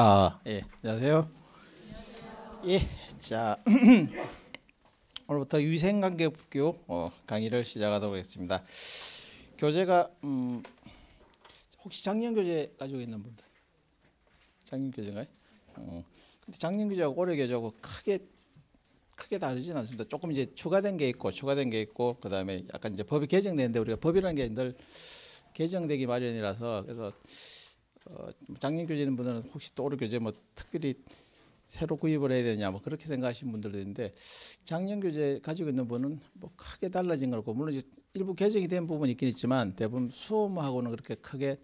아, 예. 안녕하세요. 안녕하세요. 예. 자. 오늘부터 위생관계법교 어, 강의를 시작하도록 하겠습니다. 교재가 음, 혹시 작년 교재 가지고 있는 분들? 작년 교재인가요? 어. 근데 작년 교재하고 올해 교재하고 크게 크게 다르진 않습니다. 조금 이제 추가된 게 있고 추가된 게 있고 그다음에 약간 이제 법이 개정되는데 우리가 법이라는 게 늘 개정되기 마련이라서 그래서 어, 작년 교재는 분들은 혹시 또 올해 교재 뭐 특별히 새로 구입을 해야 되냐 뭐 그렇게 생각하시는 분들도 있는데 작년 교재 가지고 있는 분은 뭐 크게 달라진 거고 물론 이제 일부 개정이 된 부분이 있긴 있지만 대부분 수험하고는 그렇게 크게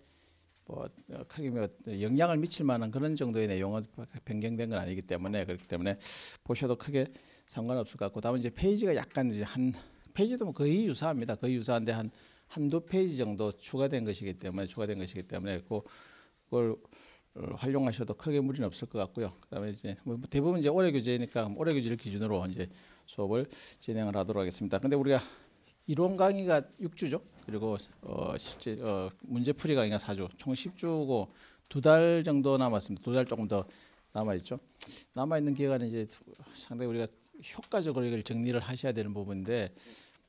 뭐 어, 크게 뭐 영향을 미칠 만한 그런 정도의 내용은 변경된 건 아니기 때문에 그렇기 때문에 보셔도 크게 상관없을 것 같고 다만 이제 페이지가 약간 이제 한 페이지도 뭐 거의 유사합니다 거의 유사한데 한 한두 페이지 정도 추가된 것이기 때문에 추가된 것이기 때문에 그 그걸 어, 활용하셔도 크게 무리는 없을 것 같고요. 그다음에 이제 뭐 대부분 이제 올해 교재니까 뭐 올해 교재를 기준으로 이제 수업을 진행을 하도록 하겠습니다. 근데 우리가 이론 강의가 6주죠. 그리고 어 실제 어 문제풀이 강의가 4주. 총 10주고 두 달 정도 남았습니다. 두 달 조금 더 남아 있죠. 남아 있는 기간에 이제 상당히 우리가 효과적으로 이걸 정리를 하셔야 되는 부분인데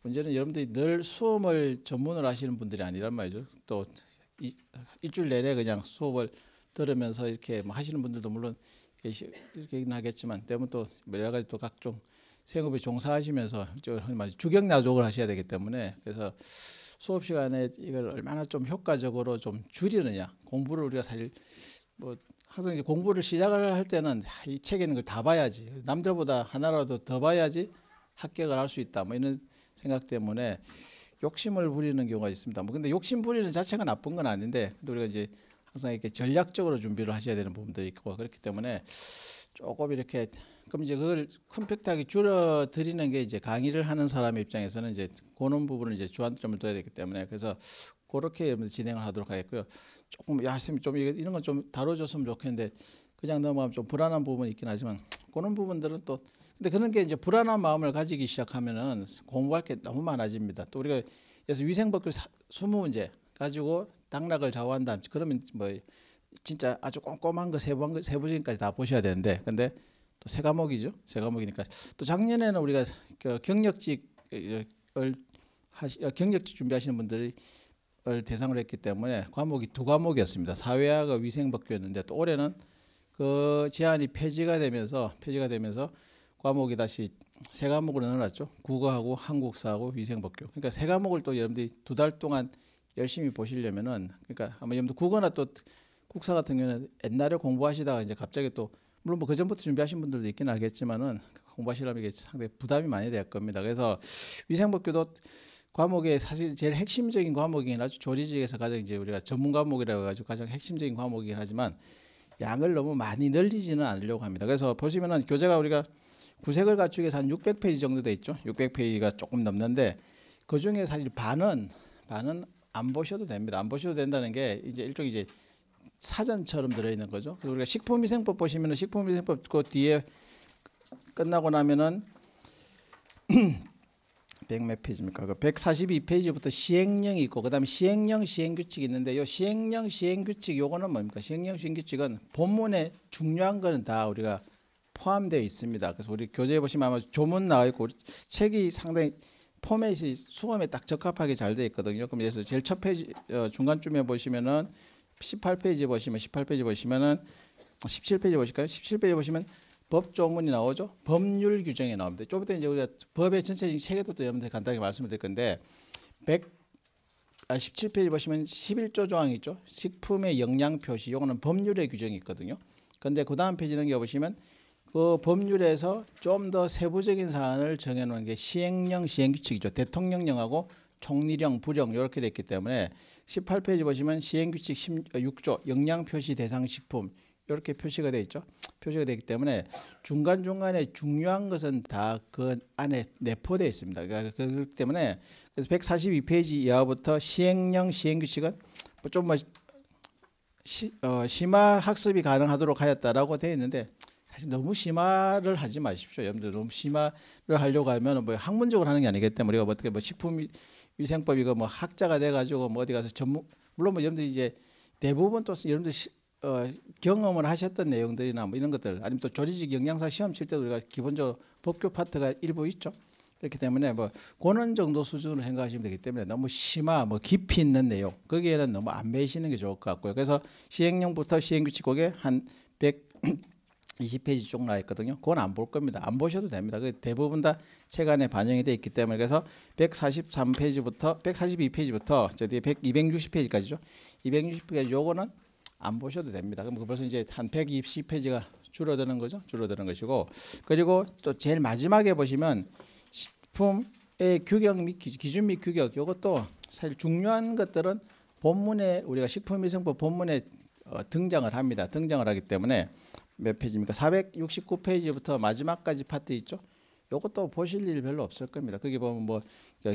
문제는 여러분들이 늘 수험을 전문을 하시는 분들이 아니란 말이죠. 또 일주일 내내 그냥 수업을 들으면서 이렇게 뭐 하시는 분들도 물론 이렇게 하겠지만 때문에 또 여러 가지 또 각종 생업에 종사하시면서 주경야족을 하셔야 되기 때문에 그래서 수업 시간에 이걸 얼마나 좀 효과적으로 좀 줄이느냐 공부를 우리가 사실 뭐 항상 이제 공부를 시작을 할 때는 아, 이 책에 있는 걸 다 봐야지 남들보다 하나라도 더 봐야지 합격을 할 수 있다 뭐 이런 생각 때문에 욕심을 부리는 경우가 있습니다. 뭐 근데 욕심 부리는 자체가 나쁜 건 아닌데 우리가 이제 항상 이렇게 전략적으로 준비를 하셔야 되는 부분들 있고 그렇기 때문에 조금 이렇게 그럼 이제 그걸 컴팩트하게 줄여드리는 게 이제 강의를 하는 사람 입장에서는 이제 그런 부분을 이제 주안점을 둬야 되기 때문에 그래서 그렇게 진행을 하도록 하겠고요. 조금 야선좀 이런 건 좀 다뤄줬으면 좋겠는데 그냥 넘어가면 좀 불안한 부분이 있긴 하지만 그런 부분들은 또 근데 그런 게 이제 불안한 마음을 가지기 시작하면은 공부할 게 너무 많아집니다. 또 우리가 그래서 위생법규 20문제 가지고 당락을 좌우한다. 그러면 뭐 진짜 아주 꼼꼼한 거 세부한 거 세부적인까지 다 보셔야 되는데 근데 또 세 과목이죠. 세 과목이니까 또 작년에는 우리가 그 경력직을 하시, 어, 경력직 준비하시는 분들을 대상으로 했기 때문에 과목이 두 과목이었습니다. 사회학과 위생법규였는데 또 올해는 그 제한이 폐지가 되면서 폐지가 되면서 과목이 다시 세 과목으로 늘어났죠 국어하고 한국사하고 위생법규 그러니까 세 과목을 또 여러분들이 두 달 동안 열심히 보시려면은 그러니까 아마 여러분들 국어나 또 국사 같은 경우는 옛날에 공부하시다가 이제 갑자기 또 물론 뭐 그전부터 준비하신 분들도 있긴 하겠지만은 공부하시려면 이게 상당히 부담이 많이 될 겁니다. 그래서 위생법규도 과목의 사실 제일 핵심적인 과목이긴 하죠. 조리직에서 가장 이제 우리가 전문 과목이라고 해가지고 가장 핵심적인 과목이긴 하지만 양을 너무 많이 늘리지는 않으려고 합니다. 그래서 보시면은 교재가 우리가 구색을 갖추기 위해서 한 600페이지 정도 돼 있죠. 600페이지가 조금 넘는데 그 중에 사실 반은 반은 안 보셔도 됩니다. 안 보셔도 된다는 게 이제 일종의 이제 사전처럼 들어있는 거죠. 그래서 우리가 식품위생법 보시면은 식품위생법 그 뒤에 끝나고 나면은 100몇 페이지입니까? 그 142페이지부터 시행령이 있고 그다음에 시행령 시행규칙이 있는데 요 시행령 시행규칙 요거는 뭡니까? 시행령 시행규칙은 본문에 중요한 거는 다 우리가 포함되어 있습니다. 그래서 우리 교재에 보시면 아마 조문 나와 있고 책이 상당히 포맷이 수험에 딱 적합하게 잘 되어 있거든요. 그럼 그래서 제일 첫 페이지 어, 중간쯤에 보시면은 18페이지 보시면 18페이지 보시면은 17페이지 보실까요? 17페이지 보시면 법조문이 나오죠. 법률 규정이 나옵니다. 좀이 이제 우리가 법의 전체적인 체계도 또 여러분들 간단하게 말씀을 드릴 건데 100 아, 17페이지 보시면 11조 조항이 있죠. 식품의 영양 표시. 요거는 법률의 규정이 있거든요. 근데 그 다음 페이지 넘겨 보시면 그 법률에서 좀 더 세부적인 사안을 정해놓은 게 시행령 시행규칙이죠. 대통령령하고 총리령 부령 이렇게 됐기 때문에 18페이지 보시면 시행규칙 6조 어, 영양표시 대상식품 이렇게 표시가 되어 있죠. 표시가 되기 때문에 중간중간에 중요한 것은 다 그 안에 내포되어 있습니다. 그러니까 그, 그렇기 때문에 그래서 142페이지 이하부터 시행령 시행규칙은 뭐 좀 뭐, 시, 어, 심화 학습이 가능하도록 하였다라고 되어 있는데 사실 너무 심화를 하지 마십시오. 여러분들 너무 심화를 하려고 하면 뭐 학문적으로 하는 게 아니기 때문에 우리가 뭐 어떻게 뭐 식품 위생법 이거 뭐 학자가 돼가지고 뭐 어디 가서 전문 물론 뭐 여러분들 이제 대부분 또 여러분들 시, 어, 경험을 하셨던 내용들이나 뭐 이런 것들 아니면 또 조리직 영양사 시험 칠 때도 우리가 기본적으로 법규 파트가 일부 있죠. 그렇기 때문에 뭐 고는 정도 수준으로 생각하시면 되기 때문에 너무 심화 뭐 깊이 있는 내용 거기에는 너무 안 매시는 게 좋을 것 같고요. 그래서 시행령부터 시행규칙 거기에 한 100. 20페이지 쪽 나 있거든요. 그건 안 볼 겁니다. 안 보셔도 됩니다. 그 대부분 다책 안에 반영이 돼 있기 때문에 그래서 143페이지부터 142페이지부터 저 뒤에 100, 260페이지까지죠. 260페이지 요거는 안 보셔도 됩니다. 그럼 그 벌써 이제 한 120페이지가 줄어드는 거죠. 줄어드는 것이고 그리고 또 제일 마지막에 보시면 식품의 규격 및 기준 및 규격 요것도 사실 중요한 것들은 본문에 우리가 식품위생법 본문에 어, 등장을 합니다. 등장을 하기 때문에 몇 페이지입니까? 469페이지부터 마지막까지 파트 있죠. 요것도 보실 일 별로 없을 겁니다. 거기 보면 뭐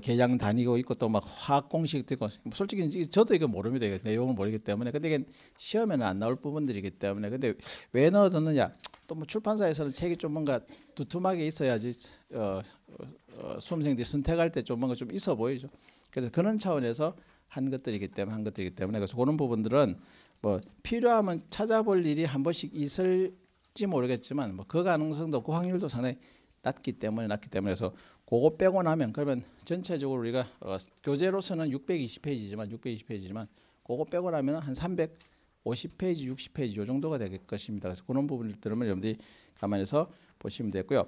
개장 다니고 있고 또 막 화학 공식도 있고 뭐 솔직히 저도 이거 모릅니다. 이거 내용을 모르기 때문에 근데 이게 시험에는 안 나올 부분들이기 때문에 근데 왜 넣어뒀느냐? 또 뭐 출판사에서는 책이 좀 뭔가 두툼하게 있어야지 어, 어, 어 수험생들이 선택할 때 좀 뭔가 좀 있어 보이죠. 그래서 그런 차원에서 한 것들이기 때문에 한 것들이기 때문에 그래서 그런 부분들은 뭐 필요하면 찾아볼 일이 한 번씩 있을지 모르겠지만 뭐 그 가능성도 없고 확률도 상당히 낮기 때문에 낮기 때문에 그래서 그거 빼고 나면 그러면 전체적으로 우리가 어, 교재로서는 620페이지지만 620페이지지만 그거 빼고 나면 한 350페이지, 60페이지 요 정도가 될 것입니다. 그래서 그런 부분들으면 여러분들이 감안해서 보시면 되고요.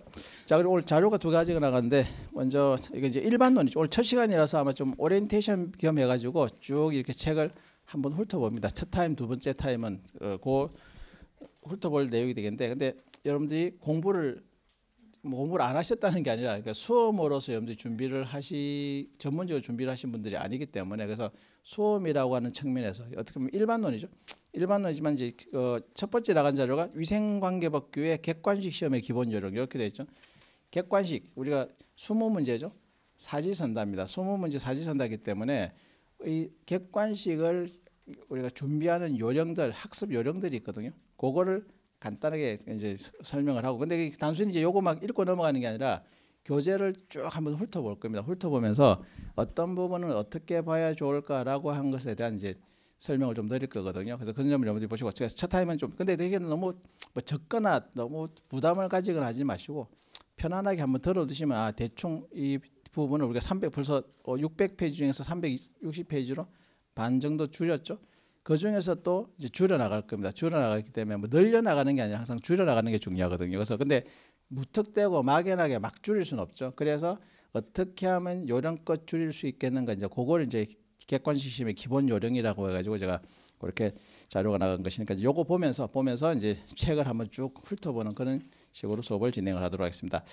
자 그리고 오늘 자료가 두 가지가 나가는데 먼저 이게 이제 일반론이죠. 오늘 첫 시간이라서 아마 좀 오리엔테이션 겸 해가지고 쭉 이렇게 책을 한번 훑어봅니다. 첫 타임, 두 번째 타임은 그 훑어볼 내용이 되겠는데, 근데 여러분들이 공부를 공부를 안 하셨다는 게 아니라 그러니까 수험으로서 여러분들이 준비를 하시 전문적으로 준비를 하신 분들이 아니기 때문에 그래서 수험이라고 하는 측면에서 어떻게 보면 일반론이죠. 일반론이지만 이제 어, 첫 번째 나간 자료가 위생관계법규의 객관식 시험의 기본 요령 이렇게 돼 있죠. 객관식 우리가 수무 문제죠. 사지선다입니다. 수무 문제 사지선다기 때문에 이 객관식을 우리가 준비하는 요령들, 학습 요령들이 있거든요. 그거를 간단하게 이제 설명을 하고 근데 단순히 이제 요거 막 읽고 넘어가는 게 아니라 교재를 쭉 한번 훑어볼 겁니다. 훑어보면서 어떤 부분을 어떻게 봐야 좋을까라고 한 것에 대한 이제 설명을 좀 드릴 거거든요. 그래서 그런 점을 여러분들이 보시고 제가 첫 타임은 좀 근데 되게 너무 뭐 적거나 너무 부담을 가지거나 하지 마시고 편안하게 한번 들어두시면 아 대충 이 부분을 우리가 300 벌써 600페이지 어, 중에서 360페이지로 반 정도 줄였죠. 그 중에서 또 이제 줄여나갈 겁니다. 줄여나가기 때문에 뭐 늘려나가는 게 아니라 항상 줄여나가는 게 중요하거든요. 그래서 근데 무턱대고 막연하게 막 줄일 수는 없죠. 그래서 어떻게 하면 요령껏 줄일 수 있겠는가 이제 그걸 이제 객관시심의 기본 요령이라고 해가지고 제가 그렇게 자료가 나간 것이니까 요거 보면서 보면서 이제 책을 한번 쭉 훑어보는 그런 식으로 수업을 진행을 하도록 하겠습니다.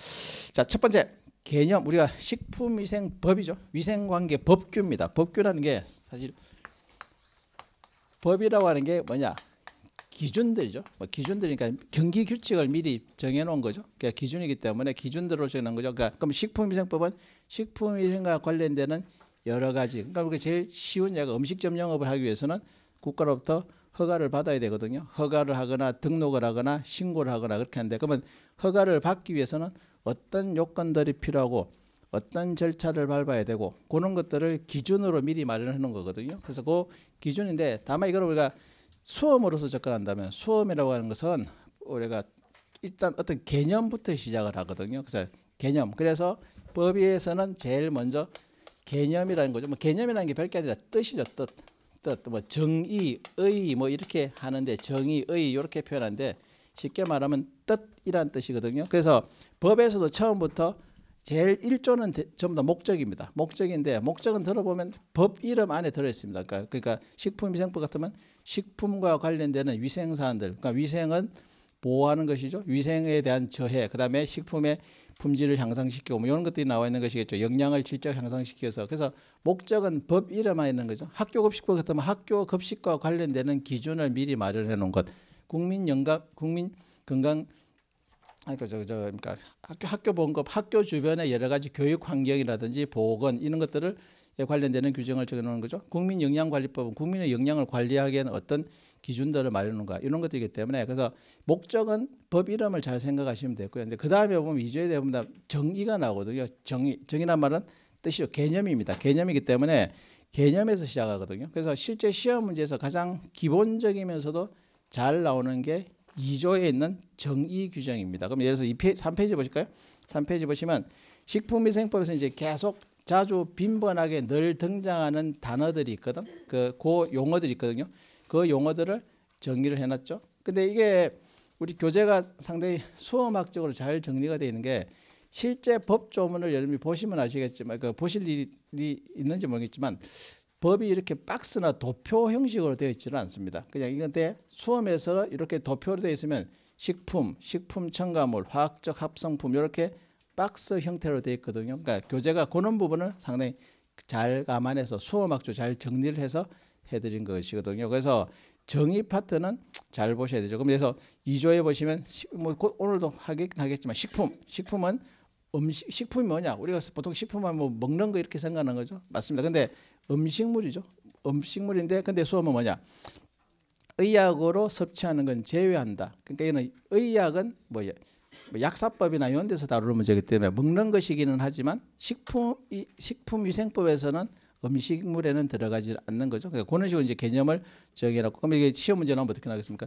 자 첫 번째 개념 우리가 식품위생법이죠. 위생관계 법규입니다. 법규라는 게 사실 법이라고 하는 게 뭐냐? 기준들이죠. 뭐 기준들이니까 경기 규칙을 미리 정해놓은 거죠. 그러니까 기준이기 때문에 기준대로 정해놓 거죠. 그러니까 그럼 식품위생법은 식품위생과 관련되는 여러 가지. 그러니까 우리가 제일 쉬운 약 음식점 영업을 하기 위해서는 국가로부터 허가를 받아야 되거든요. 허가를 하거나 등록을 하거나 신고를 하거나 그렇게 하는데 그러면 허가를 받기 위해서는 어떤 요건들이 필요하고 어떤 절차를 밟아야 되고 그런 것들을 기준으로 미리 마련해 놓 거거든요. 그래서 그 기준인데 다만 이걸 우리가 수험으로서 접근한다면 수험이라고 하는 것은 우리가 일단 어떤 개념부터 시작을 하거든요. 그래서 개념. 그래서 법의에서는 제일 먼저 개념이라는 거죠. 뭐 개념이라는 게 별게 아니라 뜻이죠. 뜻. 뜻. 뭐 정의, 의, 뭐 이렇게 하는데 정의, 의 이렇게 표현하는데 쉽게 말하면 뜻이란 뜻이거든요. 그래서 법에서도 처음부터 제일 1조는 전부 다 목적입니다. 목적인데 목적은 들어보면 법 이름 안에 들어있습니다. 그러니까, 그러니까 식품위생법 같으면 식품과 관련되는 위생사안들 그러니까 위생은 보호하는 것이죠. 위생에 대한 저해, 그 다음에 식품의 품질을 향상시키고 뭐 이런 것들이 나와 있는 것이겠죠. 영양을 질적 향상시켜서 그래서 목적은 법 이름만 있는 거죠. 학교 급식법 같으면 학교 급식과 관련되는 기준을 미리 마련해 놓은 것, 국민 연각, 국민 건강 그러니까 저, 저 그러니까 학교 학교 봉급, 학교 주변의 여러 가지 교육 환경이라든지 보건 이런 것들을 예, 관련되는 규정을 적어놓는 거죠. 국민 영양관리법은 국민의 영양을 관리하기 에는 어떤 기준들을 마련하는가 이런 것들이기 때문에 그래서 목적은 법 이름을 잘 생각하시면 되고요. 근데 그 다음에 보면 이조에 대한 정의가 나오거든요. 정의 정의란 말은 뜻이요 개념입니다. 개념이기 때문에 개념에서 시작하거든요. 그래서 실제 시험 문제에서 가장 기본적이면서도 잘 나오는 게 2조에 있는 정의 규정입니다. 그럼 예를 들어서 2 3페이지 보실까요? 3페이지 보시면 식품위생법에서 이제 계속 자주 빈번하게 늘 등장하는 단어들이 있거든. 그, 그 용어들이 있거든요. 그 용어들을 정리를 해놨죠. 근데 이게 우리 교재가 상당히 수험학적으로 잘 정리가 되어 있는 게 실제 법 조문을 여러분이 보시면 아시겠지만 그 보실 일이 있는지 모르겠지만 법이 이렇게 박스나 도표 형식으로 되어 있지는 않습니다. 그냥 이건데 수험에서 이렇게 도표로 되어 있으면 식품, 식품 첨가물, 화학적 합성품 이렇게 박스 형태로 되어 있거든요. 그러니까 교재가 그런 부분을 상당히 잘 감안해서 수험학조 잘 정리를 해서 해드린 것이거든요. 그래서 정의 파트는 잘 보셔야 되죠. 그래서 2조에 보시면 뭐 오늘도 하긴 하겠지만 식품, 식품은 음식, 식품이 뭐냐? 우리가 보통 식품하면 뭐 먹는 거 이렇게 생각하는 거죠. 맞습니다. 근데 음식물이죠. 음식물인데 근데 수업은 뭐냐? 의약으로 섭취하는 건 제외한다. 그러니까 이는 의약은 뭐야 뭐 약사법이나 이런 데서 다루는 문제이기 때문에 먹는 것이기는 하지만 식품 식품 위생법에서는 음식물에는 들어가지 않는 거죠. 그러니까 그런 식으로 이제 개념을 정해놓고 그럼 이게 시험 문제 는 어떻게 나겠습니까?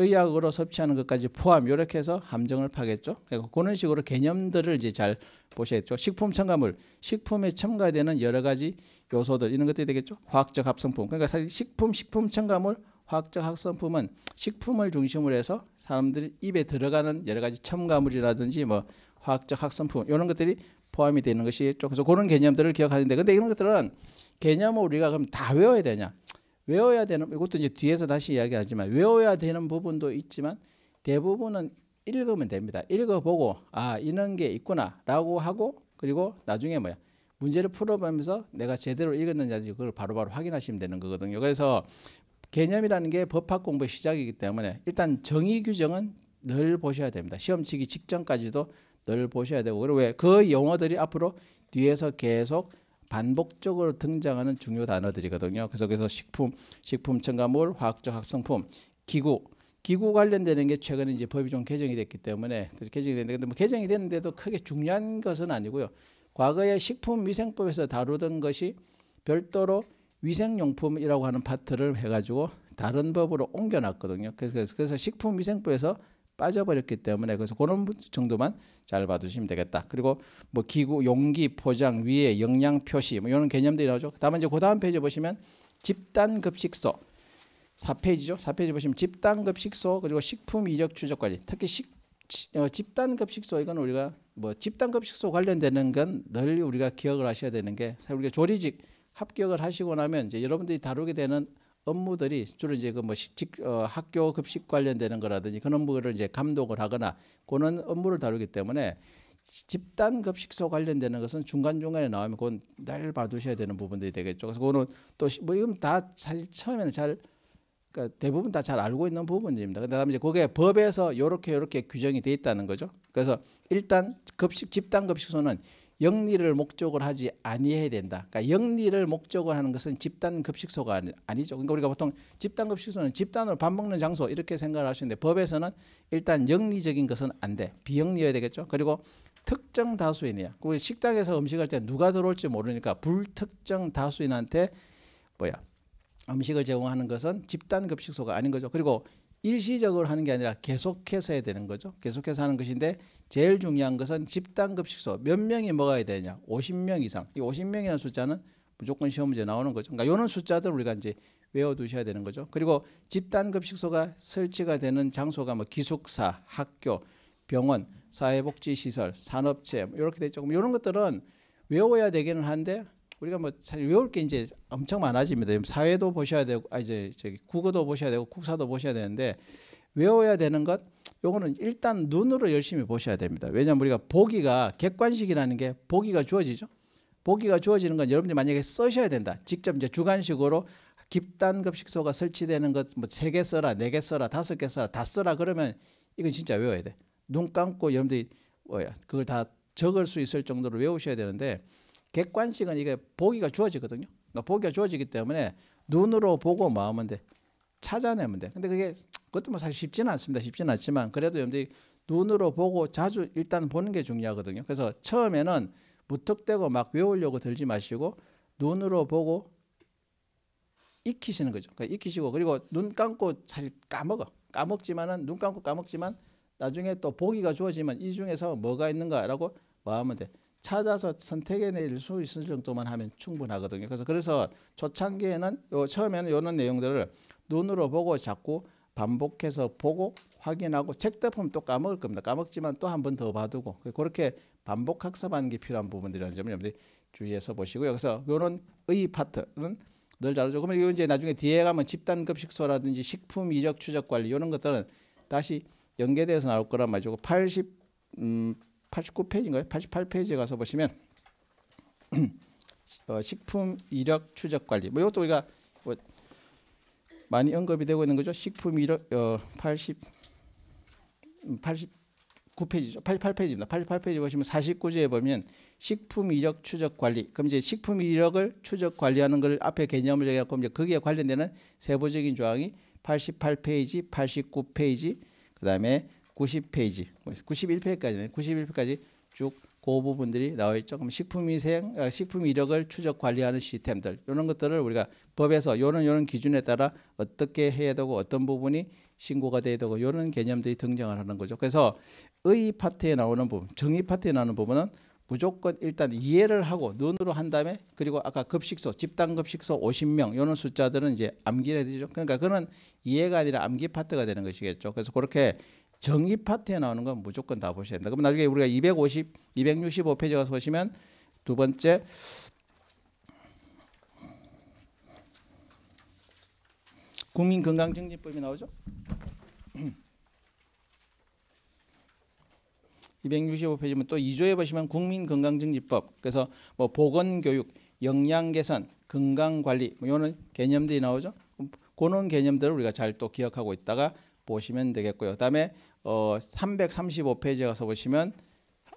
의약으로 섭취하는 것까지 포함 이렇게 해서 함정을 파겠죠. 그런 식으로 개념들을 이제 잘 보셔야죠. 식품 첨가물, 식품에 첨가되는 여러 가지 요소들 이런 것들이 되겠죠. 화학적 합성품. 그러니까 사실 식품, 식품 첨가물, 화학적 합성품은 식품을 중심으로 해서 사람들이 입에 들어가는 여러 가지 첨가물이라든지 뭐 화학적 합성품 이런 것들이 포함이 되는 것이죠. 그래서 그런 개념들을 기억하는데 근데 이런 것들은 개념을 우리가 그럼 다 외워야 되냐? 외워야 되는 이것도 이제 뒤에서 다시 이야기하지만 외워야 되는 부분도 있지만 대부분은 읽으면 됩니다. 읽어보고 아 이런 게 있구나라고 하고 그리고 나중에 뭐야 문제를 풀어보면서 내가 제대로 읽었는지 그걸 바로바로 바로 확인하시면 되는 거거든요. 그래서 개념이라는 게 법학 공부의 시작이기 때문에 일단 정의 규정은 늘 보셔야 됩니다. 시험 치기 직전까지도 늘 보셔야 되고 그리고 왜 그 용어들이 앞으로 뒤에서 계속 반복적으로 등장하는 중요 단어들이거든요. 그래서 그래서 식품, 식품 첨가물, 화학적 합성품, 기구, 기구 관련되는 게 최근에 이제 법이 좀 개정이 됐기 때문에 그래서 개정이 됐는데 뭐 개정이 됐는데도 크게 중요한 것은 아니고요. 과거에 식품위생법에서 다루던 것이 별도로 위생용품이라고 하는 파트를 해가지고 다른 법으로 옮겨놨거든요. 그래서 그래서 식품위생법에서 빠져버렸기 때문에 그래서 그런 정도만 잘 봐두시면 되겠다. 그리고 뭐 기구, 용기, 포장, 위에 영양 표시 뭐 이런 개념들이 나오죠. 다만 이제 그 다음 페이지 보시면 집단 급식소 4페이지죠. 4페이지 보시면 집단 급식소 그리고 식품 이적 추적 관리. 특히 식 어, 집단 급식소 이건 우리가 뭐 집단 급식소 관련되는 건 늘 우리가 기억을 하셔야 되는 게 우리가 조리직 합격을 하시고 나면 이제 여러분들이 다루게 되는 업무들이 주로 이제 그뭐 어, 학교 급식 관련되는 거라든지 그런 업무를 이제 감독을 하거나 그런 업무를 다루기 때문에 집단 급식소 관련되는 것은 중간 중간에 나오면 그건 날 봐두셔야 되는 부분들이 되겠죠. 그래서 그거는 또 뭐 이건 다 사실 처음에는 잘 그러니까 대부분 다 잘 알고 있는 부분입니다. 그다음에 이제 그게 법에서 요렇게 요렇게 규정이 돼 있다는 거죠. 그래서 일단 급식 집단 급식소는 영리를 목적으로 하지 아니해야 된다. 그러니까 영리를 목적으로 하는 것은 집단 급식소가 아니죠. 그러니까 우리가 보통 집단 급식소는 집단으로 밥 먹는 장소 이렇게 생각을 하시는데 법에서는 일단 영리적인 것은 안 돼. 비영리여야 되겠죠. 그리고 특정 다수인이야. 그리고 식당에서 음식할 때 누가 들어올지 모르니까 불특정 다수인한테 뭐야 음식을 제공하는 것은 집단 급식소가 아닌 거죠. 그리고 일시적으로 하는 게 아니라 계속해서 해야 되는 거죠. 계속해서 하는 것인데 제일 중요한 것은 집단급식소 몇 명이 먹어야 되냐 50명 이상 이 50명이라는 숫자는 무조건 시험 문제 나오는 거죠. 그러니까 이런 숫자들 우리가 이제 외워두셔야 되는 거죠. 그리고 집단급식소가 설치가 되는 장소가 뭐 기숙사, 학교, 병원, 사회복지시설, 산업체 이렇게 뭐 되죠. 그럼 이런 것들은 외워야 되기는 한데 우리가 뭐 외울 게 이제 엄청 많아집니다. 사회도 보셔야 되고 아 이제 저기 국어도 보셔야 되고 국사도 보셔야 되는데 외워야 되는 것 요거는 일단 눈으로 열심히 보셔야 됩니다. 왜냐면 우리가 보기가 객관식이라는 게 보기가 주어지죠. 보기가 주어지는 건 여러분들이 만약에 쓰셔야 된다. 직접 이제 주관식으로 집단급식소가 설치되는 것 뭐 세개 써라, 네개 써라, 다섯 개 써라, 다 써라 그러면 이건 진짜 외워야 돼. 눈 감고 여러분들이 뭐야 그걸 다 적을 수 있을 정도로 외우셔야 되는데 객관식은 이게 보기가 주어지거든요. 보기가 주어지기 때문에 눈으로 보고 마음은 돼. 찾아내면 돼. 근데 그게 그것도 뭐 사실 쉽지는 않습니다. 쉽지는 않지만 그래도 여러분들이 눈으로 보고 자주 일단 보는 게 중요하거든요. 그래서 처음에는 무턱대고 막 외우려고 들지 마시고 눈으로 보고 익히시는 거죠. 그러니까 익히시고 그리고 눈 감고 사실 까먹어. 까먹지만은 눈 감고 까먹지만 나중에 또 보기가 좋아지면이 중에서 뭐가 있는가라고 뭐 하면 돼. 찾아서 선택해 내릴 수 있을 정도만 하면 충분하거든요. 그래서 그래서 초창기에는 요 처음에는 요런 내용들을 눈으로 보고 자꾸 반복해서 보고 확인하고 책다 품면또 까먹을 겁니다. 까먹지만 또 한 번 더 봐두고 그렇게 반복 학습하는 게 필요한 부분들이라는 점을 여러분들 주의해서 보시고요. 그래서 요런 의 파트는 늘 다루죠. 그러면 이거 이제 나중에 뒤에 가면 집단급식소라든지 식품 이적 추적 관리 이런 것들은 다시 연계돼서 나올 거란 말이죠. 80, 음, 89페이지인가요? 88페이지에 가서 보시면 어, 식품 이력 추적 관리. 뭐 이것도 우리가 뭐 많이 언급이 되고 있는 거죠. 식품 이력 어, 80 89페이지죠. 음, 88페이지입니다. 88페이지 보시면 49조에 보면 식품 이력 추적 관리. 그럼 이제 식품 이력을 추적 관리하는 걸 앞에 개념을 얘기해 갖고 이제 거기에 관련되는 세부적인 조항이 88페이지, 89페이지, 그다음에 90페이지, 91페이지까지는 뭐 91페이지까지 쭉그 부분들이 나와 있죠. 그럼 식품위생, 식품이력을 어, 추적 관리하는 시스템들 이런 것들을 우리가 법에서 이런 이런 기준에 따라 어떻게 해야 되고 어떤 부분이 신고가 돼야 되고 이런 개념들이 등장을 하는 거죠. 그래서 의 파트에 나오는 부분, 정의 파트에 나오는 부분은 무조건 일단 이해를 하고 눈으로 한 다음에 그리고 아까 급식소 집단 급식소 50명 이런 숫자들은 이제 암기를 해야 되죠. 그러니까 그는 이해가 아니라 암기 파트가 되는 것이겠죠. 그래서 그렇게 정의 파트에 나오는 건 무조건 다 보셔야 된다. 그럼 나중에 우리가 250, 265페이지 가서 보시면 두 번째 국민건강증진법이 나오죠. 265페이지면 또 2조에 보시면 국민건강증진법 그래서 뭐 보건교육, 영양개선, 건강관리 뭐 이런 개념들이 나오죠. 그런 개념들을 우리가 잘 또 기억하고 있다가 보시면 되겠고요. 그다음에 어 335페이지 가서 보시면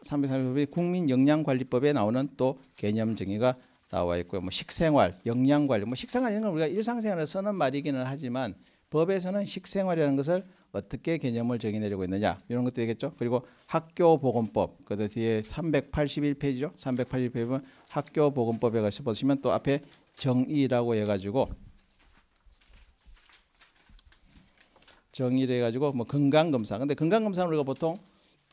335페이지 국민 영양관리법에 나오는 또 개념 정의가 나와 있고요. 뭐 식생활, 영양관리, 뭐 식생활 이런 건 우리가 일상생활에 쓰는 말이기는 하지만 법에서는 식생활이라는 것을 어떻게 개념을 정의내려고 있느냐 이런 것도 얘기죠 그리고 학교보건법 그 뒤에 381페이지죠. 381페이지면 학교보건법에 가서 보시면 또 앞에 정의라고 해가지고 정의를 해가지고 뭐 건강검사. 근데 건강검사는 우리가 보통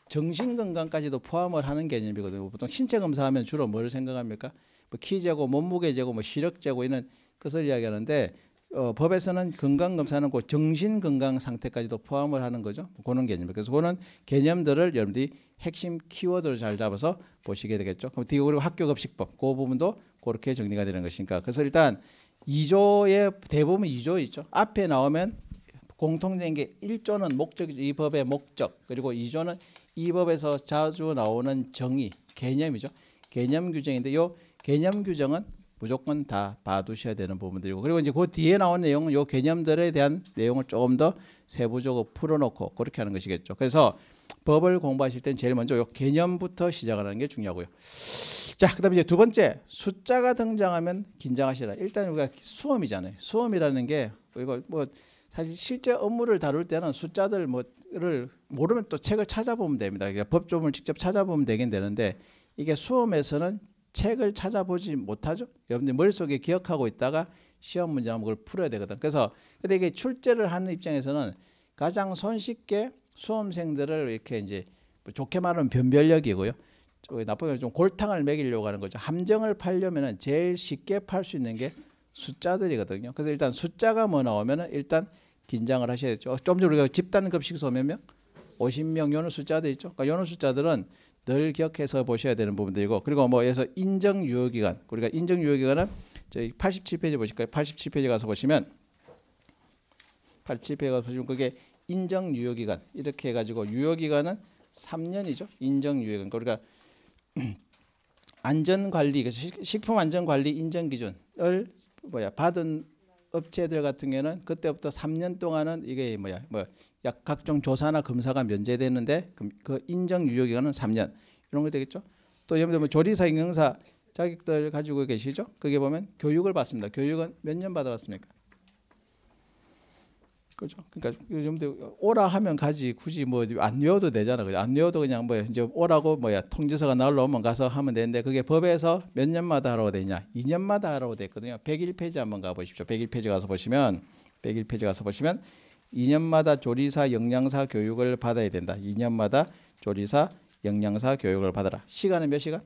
정신건강까지도 포함을 하는 개념이거든요. 뭐 보통 신체검사하면 주로 뭘 생각합니까? 뭐 키 재고, 몸무게 재고, 뭐 시력 재고 뭐 이런 것을 이야기하는데 어, 법에서는 건강검사는 그 정신건강 상태까지도 포함을 하는 거죠. 뭐 그런 개념이에요. 그래서 그런 개념들을 여러분들이 핵심 키워드를 잘 잡아서 보시게 되겠죠. 그럼 뒤에 그리고 학교급식법 그 부분도 그렇게 정리가 되는 것이니까. 그래서 일단 2조의 대부분 2조 있죠. 앞에 나오면 공통된 게 1조는 목적, 이 법의 목적, 그리고 2조는 이 법에서 자주 나오는 정의, 개념이죠. 개념 규정인데 요 개념 규정은 무조건 다 봐두셔야 되는 부분들이고 그리고 이제 그 뒤에 나온 내용은 요 개념들에 대한 내용을 조금 더 세부적으로 풀어놓고 그렇게 하는 것이겠죠. 그래서 법을 공부하실 땐 제일 먼저 요 개념부터 시작하는 게 중요하고요. 자, 그다음에 이제 두 번째 숫자가 등장하면 긴장하시라. 일단 우리가 수험이잖아요. 수험이라는 게 이거 뭐 사실 실제 업무를 다룰 때는 숫자들 뭐를 모르면 또 책을 찾아보면 됩니다. 그러니까 법조문을 직접 찾아보면 되긴 되는데 이게 수험에서는 책을 찾아보지 못하죠. 여러분들 머릿속에 기억하고 있다가 시험 문제 한번 풀어야 되거든. 그래서 근데 이게 출제를 하는 입장에서는 가장 손쉽게 수험생들을 이렇게 이제 뭐 좋게 말하면 변별력이고요. 나쁘게 좀 골탕을 먹이려고 하는 거죠. 함정을 팔려면 제일 쉽게 팔 수 있는 게 숫자들이거든요. 그래서 일단 숫자가 뭐 나오면은 일단 긴장을 하셔야 되죠. 어, 좀 전에 우리가 집단 급식소 몇 명? 50명 요는 숫자들 있죠. 그러니까 요는 숫자들은 늘 기억해서 보셔야 되는 부분들이고 그리고 뭐 여기서 인정 유효 기간 우리가 인정 유효 기간은 저희 87페이지 보실까요? 87페이지 가서 보시면 87페이지 가서 보시면 그게 인정 유효 기간 이렇게 해 가지고 유효 기간은 3년이죠. 인정 유효 기간. 그러니까 안전관리, 식품 안전관리 인정 기준을 뭐야 받은 업체들 같은 경우는 그때부터 3년 동안은 이게 뭐야 뭐 약 각종 조사나 검사가 면제되는데 그, 그 인정 유효 기간은 3년 이런 거 되겠죠. 또 예를 들면 조리사 인경사 자격들 가지고 계시죠? 그게 보면 교육을 받습니다. 교육은 몇 년 받아왔습니까? 거죠. 그러니까 요즘도 오라 하면 가지 굳이 뭐안 외워도 되잖아. 안 외워도 그냥 뭐 이제 오라고 뭐야 통지서가 날라오면 가서 하면 되는데 그게 법에서 몇 년마다 하라고 되냐? 2년마다 하라고 됐거든요. 101페이지 한번 가 보십시오. 101페이지 가서 보시면 101페이지 가서 보시면 2년마다 조리사 영양사 교육을 받아야 된다. 2년마다 조리사 영양사 교육을 받아라. 시간은 몇 시간?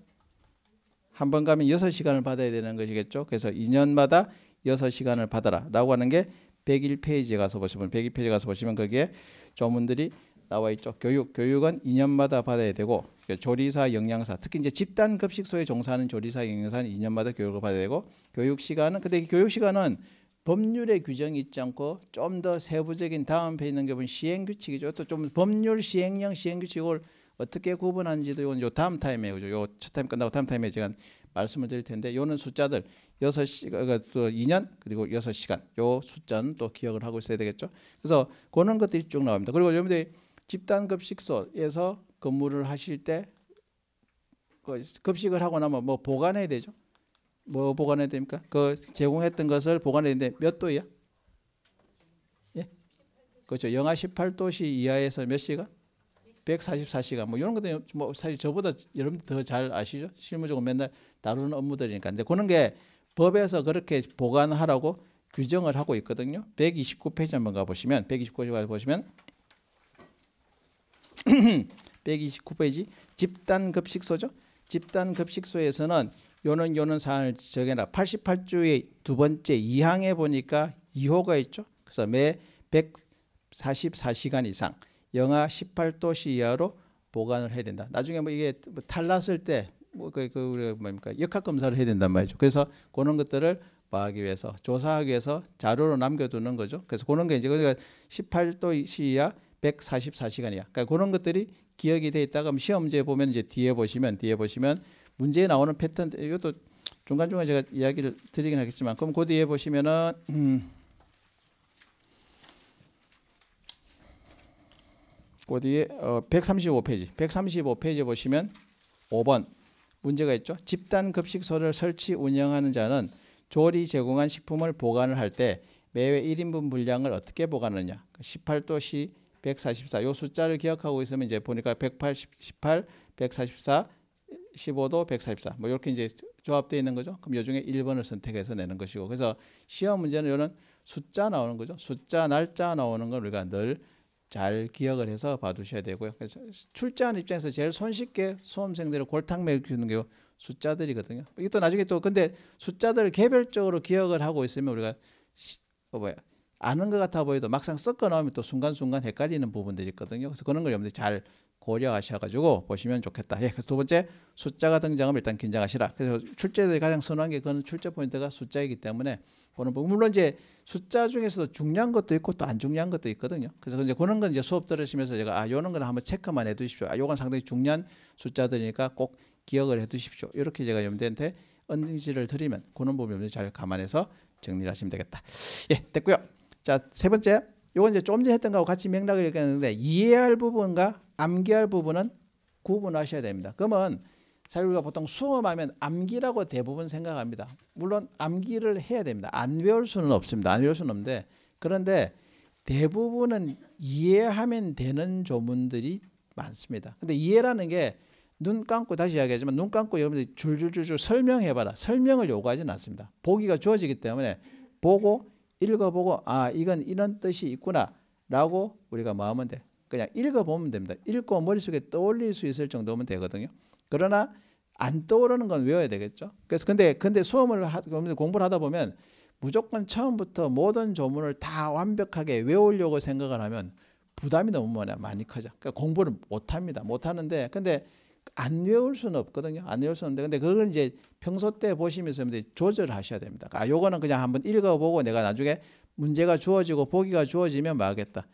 한 번 가면 6시간을 받아야 되는 것이겠죠. 그래서 2년마다 6시간을 받아라라고 하는 게 101페이지에 가서 보시면 101페이지 에 가서 보시면 거기에 조문들이 나와 있죠. 교육 교육은 2년마다 받아야 되고 그러니까 조리사 영양사 특히 이제 집단 급식소에 종사하는 조리사 영양사는 2년마다 교육을 받아야 되고 교육 시간은 근데 교육 시간은 법률의 규정이 있지 않고 좀 더 세부적인 다음 페이지 있는 게 보면 시행 규칙이죠. 또 좀 법률 시행령 시행 규칙을 어떻게 구분하는지도 이건 요 다음 타임에 그죠. 요 첫 타임 끝나고 다음 타임에 제가 말씀을 드릴 텐데 요는 숫자들 6시간 그러니까 또 2년 그리고 6시간 요 숫자는 또 기억을 하고 있어야 되겠죠. 그래서 그런 것들이 쭉 나옵니다. 그리고 여러분들이 집단 급식소에서 근무를 하실 때 그 급식을 하고 나면 뭐 보관해야 되죠. 뭐 보관해야 됩니까? 그 제공했던 것을 보관해야 되는데 몇 도야? 예? 그렇죠. 영하 18도씨 이하에서 몇 시간? 144시간 뭐 이런 것들 뭐 사실 저보다 여러분 더잘 아시죠? 실무적으로 맨날 다루는 업무들이니까 이제 그런 게 법에서 그렇게 보관하라고 규정을 하고 있거든요. 129페이지 한번 가보시면 129페이지 가보시면 129페이지 집단급식소죠. 집단급식소에서는 요는 요는 사안을 정해라. 8 8주의두 번째 2항에 보니까 2호가 있죠. 그래서 매 144시간 이상 영하 18도씨 이하로 보관을 해야 된다. 나중에 뭐 이게 뭐 탈났을 때 뭐그 그, 우리가 뭡니까 역학 검사를 해야 된단 말이죠. 그래서 그런 것들을 봐하기 위해서 조사하기 위해서 자료로 남겨두는 거죠. 그래서 그런 게 이제 우리가 18도 시야 144시간이야. 그러니까 그런 것들이 기억이 돼 있다가 시험지에 보면 이제 뒤에 보시면 뒤에 보시면 문제에 나오는 패턴 이것도 중간 중간 제가 이야기를 드리긴 하겠지만 그럼 그 뒤에 보시면은 음, 그 뒤에 어, 135페이지 135페이지 보시면 5번 문제가 있죠. 집단 급식소를 설치 운영하는 자는 조리 제공한 식품을 보관을 할 때 매회 1인분 분량을 어떻게 보관하느냐. 18도씨 그 144. 요 숫자를 기억하고 있으면 이제 보니까 180, 18, 144, 15도 144. 뭐 이렇게 이제 조합되어 있는 거죠. 그럼 요 중에 1번을 선택해서 내는 것이고. 그래서 시험 문제는 요런 숫자 나오는 거죠. 숫자, 날짜 나오는 걸 우리가 늘잘 기억을 해서 봐두셔야 되고요. 그래서 출제하는 입장에서 제일 손쉽게 수험생들을 골탕 먹이는 게 숫자들이거든요. 이것도 나중에 또 근데 숫자들을 개별적으로 기억을 하고 있으면 우리가 시, 어 뭐야 아는 것 같아 보여도 막상 섞어 놓으면또 순간순간 헷갈리는 부분들이 있거든요. 그래서 그런 걸 여러분들이 잘 고려하셔가지고 보시면 좋겠다. 예, 그래서 두 번째 숫자가 등장하면 일단 긴장하시라. 그래서 출제들이 가장 선호한 게 그건 출제 포인트가 숫자이기 때문에 보는 부분 물론 이제 숫자 중에서도 중요한 것도 있고 또 안 중요한 것도 있거든요. 그래서 이제 그런 건 이제 수업 들으시면서 제가 아 요런 건 한번 체크만 해두십시오. 아 요건 상당히 중요한 숫자들이니까 꼭 기억을 해두십시오. 이렇게 제가 염두한테 언지를 드리면 그런 부분을 잘 감안해서 정리를 하시면 되겠다. 예, 됐고요. 자, 세 번째 요건 이제 좀 전에 했던 거하고 같이 맥락을 얘기했는데 이해할 부분과 암기할 부분은 구분하셔야 됩니다. 그러면 사실 우리가 보통 수험하면 암기라고 대부분 생각합니다. 물론 암기를 해야 됩니다. 안외울 수는 없습니다. 안외울 수는 없는데 그런데 대부분은 이해하면 되는 조문들이 많습니다. 근데 이해라는 게 눈 감고 다시 이야기하지만 눈 감고 여러분들 줄줄줄줄 설명해봐라. 설명을 요구하지는 않습니다. 보기가 주어지기 때문에 보고 읽어보고 아 이건 이런 뜻이 있구나라고 우리가 마음은 돼. 그냥 읽어보면 됩니다. 읽고 머릿속에 떠올릴 수 있을 정도면 되거든요. 그러나 안 떠오르는 건 외워야 되겠죠. 그래서 근데 근데 수험을 하, 공부를 하다 보면 무조건 처음부터 모든 조문을 다 완벽하게 외우려고 생각을 하면 부담이 너무 많이 커져. 그러니까 공부를 못 합니다. 못 하는데 근데 안 외울 수는 없거든요. 안 외울 수는 없는데 근데 그걸 이제 평소 때 보시면서 조절하셔야 됩니다. 아 요거는 그냥 한번 읽어보고 내가 나중에 문제가 주어지고 보기가 주어지면 말겠다.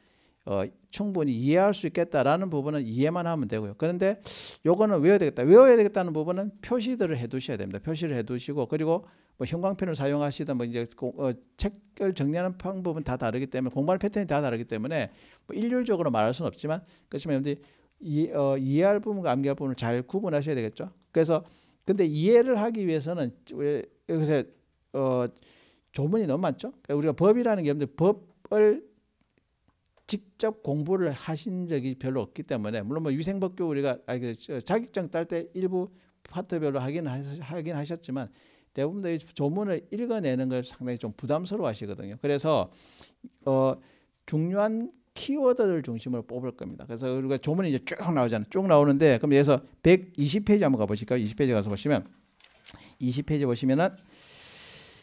어, 충분히 이해할 수 있겠다라는 부분은 이해만 하면 되고요. 그런데 요거는 외워야 되겠다. 외워야 되겠다는 부분은 표시들을 해두셔야 됩니다. 표시를 해두시고 그리고 뭐 형광펜을 사용하시든 뭐 이제 고, 어, 책을 정리하는 방법은 다 다르기 때문에 공부하는 패턴이 다 다르기 때문에 뭐 일률적으로 말할 수는 없지만 그렇지만 이제 이, 어, 이해할 부분과 암기할 부분을 잘 구분하셔야 되겠죠. 그래서 근데 이해를 하기 위해서는 여기서 어, 조문이 너무 많죠. 그러니까 우리가 법이라는 게 없는데 법을 직접 공부를 하신 적이 별로 없기 때문에 물론 뭐위생법규 우리가 아니, 그 자격증 딸 때 일부 파트별로 하긴 하긴 하셨지만 대부분 다 조문을 읽어내는 걸 상당히 좀 부담스러워 하시거든요. 그래서 어 중요한 키워드를 중심으로 뽑을 겁니다. 그래서 우리가 조문이 이제 쭉 나오잖아요. 쭉 나오는데 그럼 여기서 120페이지 한번 가보실까요? 20페이지 가서 보시면 20페이지 보시면은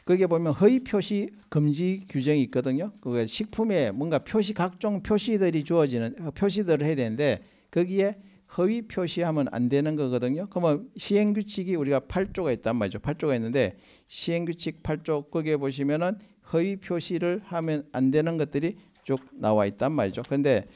거기에 보면 허위 표시 금지 규정이 있거든요. 그게 식품에 뭔가 표시 각종 표시들이 주어지는 어, 표시들을 해야 되는데 거기에 허위 표시하면 안 되는 거거든요. 그러면 시행 규칙이 우리가 8조가 있단 말이죠. 8조가 있는데 시행 규칙 8조 거기에 보시면은 허위 표시를 하면 안 되는 것들이 쭉 나와 있단 말이죠. 근데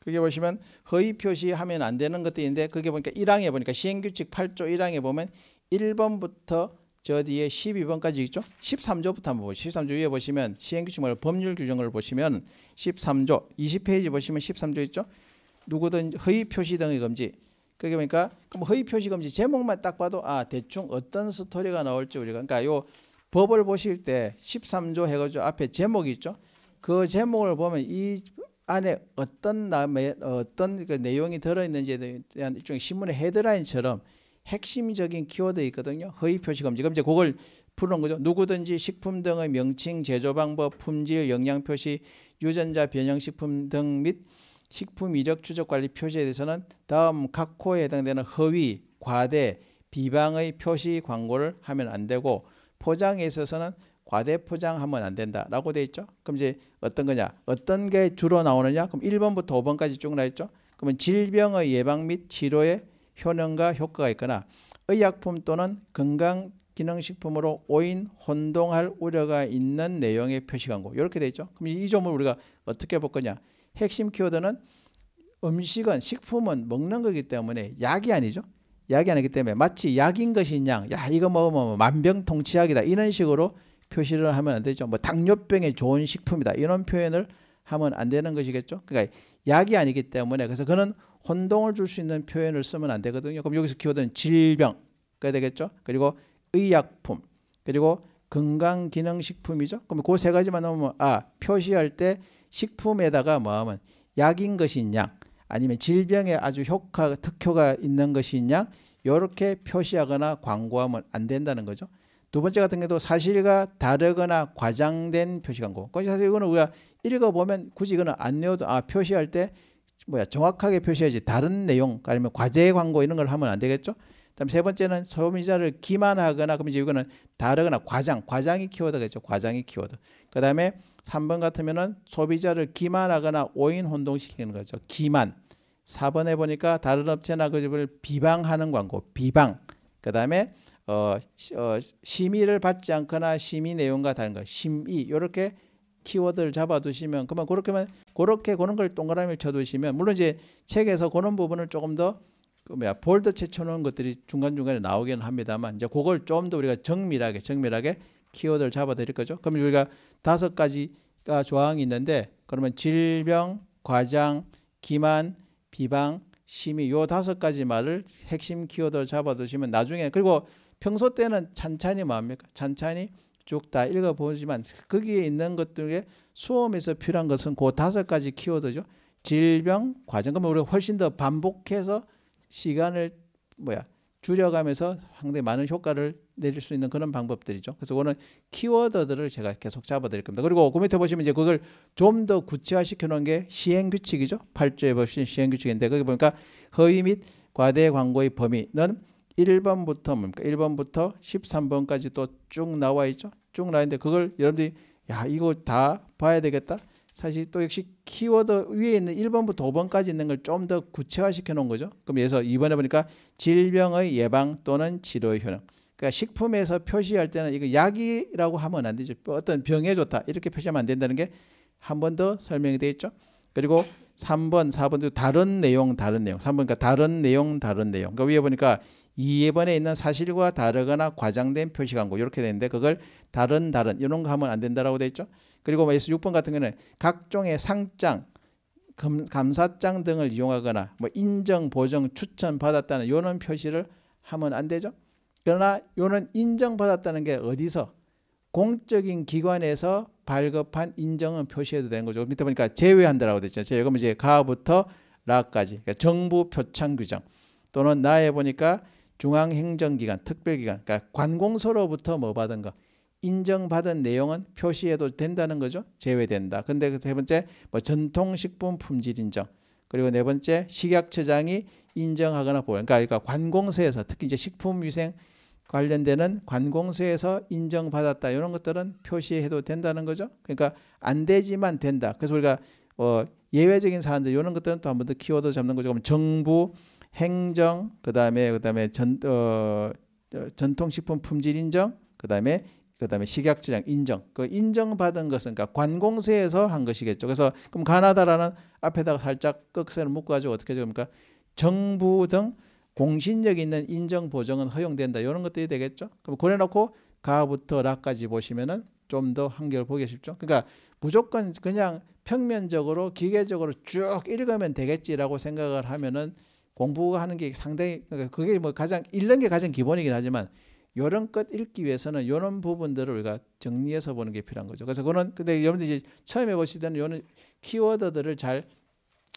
그게 보시면 허위 표시하면 안 되는 것들인데 그게 보니까 1항에 보니까 시행규칙 8조 1항에 보면 1번부터 저 뒤에 12번까지 있죠. 13조부터 한번 보시죠. 13조 위에 보시면 시행규칙 말 법률 규정을 보시면 13조 20페이지 보시면 13조 있죠. 누구든 허위 표시 등의 검지. 그게 보니까 그럼 허위 표시 금지 제목만 딱 봐도 아 대충 어떤 스토리가 나올지 우리가 그러니까 요 법을 보실 때 13조 해가지고 앞에 제목이 있죠. 그 제목을 보면 이 안에 어떤 남의 어떤 그 내용이 들어있는지에 대한 일종의 신문의 헤드라인처럼 핵심적인 키워드 있거든요. 허위 표시 금지. 그럼 이제 그걸 푸는 거죠. 누구든지 식품 등의 명칭, 제조 방법, 품질, 영양 표시, 유전자 변형 식품 등및 식품 이력 추적 관리 표시에 대해서는 다음 각코에 해당되는 허위, 과대, 비방의 표시 광고를 하면 안 되고 포장에 있어서는 과대 포장하면 안 된다라고 돼 있죠. 그럼 이제 어떤 거냐? 어떤 게 주로 나오느냐? 그럼 1번부터 5번까지 쭉나 있죠. 그러면 질병의 예방 및 치료에 효능과 효과가 있거나 의약품 또는 건강 기능식품으로 오인 혼동할 우려가 있는 내용의 표시 광고 이렇게 돼 있죠. 그럼 이 점을 우리가 어떻게 볼 거냐? 핵심 키워드는 음식은 식품은 먹는 거기 때문에 약이 아니죠. 약이 아니기 때문에 마치 약인 것인 양, 야 이거 먹으면 뭐 만병통치약이다 이런 식으로 표시를 하면 안 되죠. 뭐 당뇨병에 좋은 식품이다 이런 표현을 하면 안 되는 것이겠죠. 그러니까 약이 아니기 때문에 그래서 그는 혼동을 줄 수 있는 표현을 쓰면 안 되거든요. 그럼 여기서 키워드는 질병 그래야 되겠죠. 그리고 의약품 그리고 건강 기능 식품이죠. 그럼 그세 가지만 넣으면 아 표시할 때 식품에다가 뭐하면 약인 것인 냐 아니면 질병에 아주 효과 특효가 있는 것인 냐 이렇게 표시하거나 광고하면 안 된다는 거죠. 두 번째 같은 경우도 사실과 다르거나 과장된 표시 광고. 사실 이거는 우리가 읽어보면 굳이 이거는 안내어도아 표시할 때 뭐야 정확하게 표시해야지 다른 내용 아니면 과제 광고 이런 걸 하면 안 되겠죠. 다음 세 번째는 소비자를 기만하거나 그럼 이제 이거는 다르거나 과장, 과장이 키워드겠죠. 과장이 키워드. 그 다음에 3번 같으면은 소비자를 기만하거나 오인 혼동시키는 거죠. 기만. 4번에 보니까 다른 업체나 그 집을 비방하는 광고, 비방. 그 다음에 어, 어, 심의를 받지 않거나 심의 내용과 다른 거, 심의 이렇게 키워드를 잡아두시면 그만 그렇게만 그렇게 그는걸 동그라미를 쳐두시면 물론 이제 책에서 그는 부분을 조금 더그 뭐야 볼드 채쳐놓은 것들이 중간중간에 나오긴 합니다만 이제 그걸 좀 더 우리가 정밀하게 정밀하게 키워드를 잡아드릴 거죠. 그럼 우리가 다섯 가지가 조항이 있는데 그러면 질병, 과장, 기만, 비방, 심의 요 다섯 가지 말을 핵심 키워드를 잡아두시면 나중에 그리고 평소 때는 찬찬히 뭐합니까? 찬찬히 쭉 다 읽어보지만 거기에 있는 것들에 수험에서 필요한 것은 그 다섯 가지 키워드죠. 질병, 과정 그러면 우리가 훨씬 더 반복해서 시간을 뭐야 줄여가면서 상당히 많은 효과를 내릴 수 있는 그런 방법들이죠. 그래서 오늘 키워드들을 제가 계속 잡아드릴 겁니다. 그리고 그 밑에 보시면 이제 그걸 좀 더 구체화시켜 놓은 게 시행규칙이죠. 8조에 보시는 시행규칙인데 거기 보니까 허위 및 과대 광고의 범위는 1번부터 뭡니까? 1번부터 13번까지 또 쭉 나와 있죠. 쭉 나와 있는데 그걸 여러분들이 야 이거 다 봐야 되겠다. 사실 또 역시 키워드 위에 있는 1번부터 5번까지 있는 걸 좀 더 구체화시켜 놓은 거죠. 그럼 여기서 2번에 보니까 질병의 예방 또는 치료의 효능. 그러니까 식품에서 표시할 때는 이거 약이라고 하면 안 되죠. 어떤 병에 좋다 이렇게 표시하면 안 된다는 게 한 번 더 설명이 되어 있죠. 그리고 3번, 4번도 다른 내용, 다른 내용. 3번 그러니까 다른 내용, 다른 내용. 그러니까 위에 보니까 2번에 있는 사실과 다르거나 과장된 표시 광고 이렇게 되는데 그걸 다른 다른 이런 거 하면 안 된다라고 되어 있죠. 그리고 뭐 예수 6번 같은 경우는 각종의 상장, 감사장 등을 이용하거나 뭐 인정, 보정, 추천 받았다는 요런 표시를 하면 안 되죠. 그러나 요런 인정받았다는 게 어디서 공적인 기관에서 발급한 인정은 표시해도 되는 거죠. 밑에 보니까 제외한다라고 되죠. 제외가 이제 가부터 라까지 그러니까 정부 표창 규정 또는 나에 보니까 중앙행정기관, 특별기관, 그러니까 관공서로부터 뭐 받은 거 인정받은 내용은 표시해도 된다는 거죠. 제외된다. 근데 그 세 번째 뭐 전통식품 품질 인정. 그리고 네 번째 식약처장이 인정하거나 보니까 그러니까, 그러니까 관공서에서 특히 이제 식품위생 관련되는 관공서에서 인정받았다 이런 것들은 표시해도 된다는 거죠. 그러니까 안 되지만 된다. 그래서 우리가 어 예외적인 사안들 이런 것들은 또 한 번 더 키워드 잡는 거죠. 그럼 정부, 행정, 그다음에 그다음에 전어 전통식품 품질 인정, 그다음에 그다음에 식약처장 인정. 그 인정받은 것은 그러니까 관공서에서 한 것이겠죠. 그래서 그럼 가나다라는 앞에다가 살짝 끄세를 묶어 가지고 어떻게 됩니까? 정부 등 공신력 있는 인정 보정은 허용된다. 이런 것들이 되겠죠. 그럼 그래 놓고 가부터 라까지 보시면은 좀 더 한결 보기 쉽죠. 그러니까 무조건 그냥 평면적으로 기계적으로 쭉 읽으면 되겠지라고 생각을 하면은 공부하는 게 상당히 그 그게 뭐 가장 읽는 게 가장 기본이긴 하지만 여런것 읽기 위해서는 이런 부분들을 우리가 정리해서 보는 게 필요한 거죠. 그래서 그거는 근데 여러분들 이제 처음 해보실 때는 이런 키워드들을 잘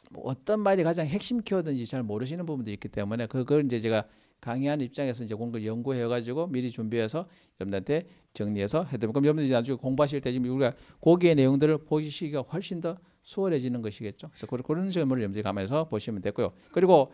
뭐 어떤 말이 가장 핵심 키워드인지 잘 모르시는 부분도 있기 때문에 그걸 이제 제가 강의하는 입장에서 이제 공부를 연구해가지고 미리 준비해서 여러분한테 정리해서 해드리면 그럼 여러분들이 나중에 공부하실 때 지금 우리가 거기의 내용들을 보시기가 훨씬 더 수월해지는 것이겠죠. 그래서 그런 점을 염두에 감안해서 보시면 됐고요. 그리고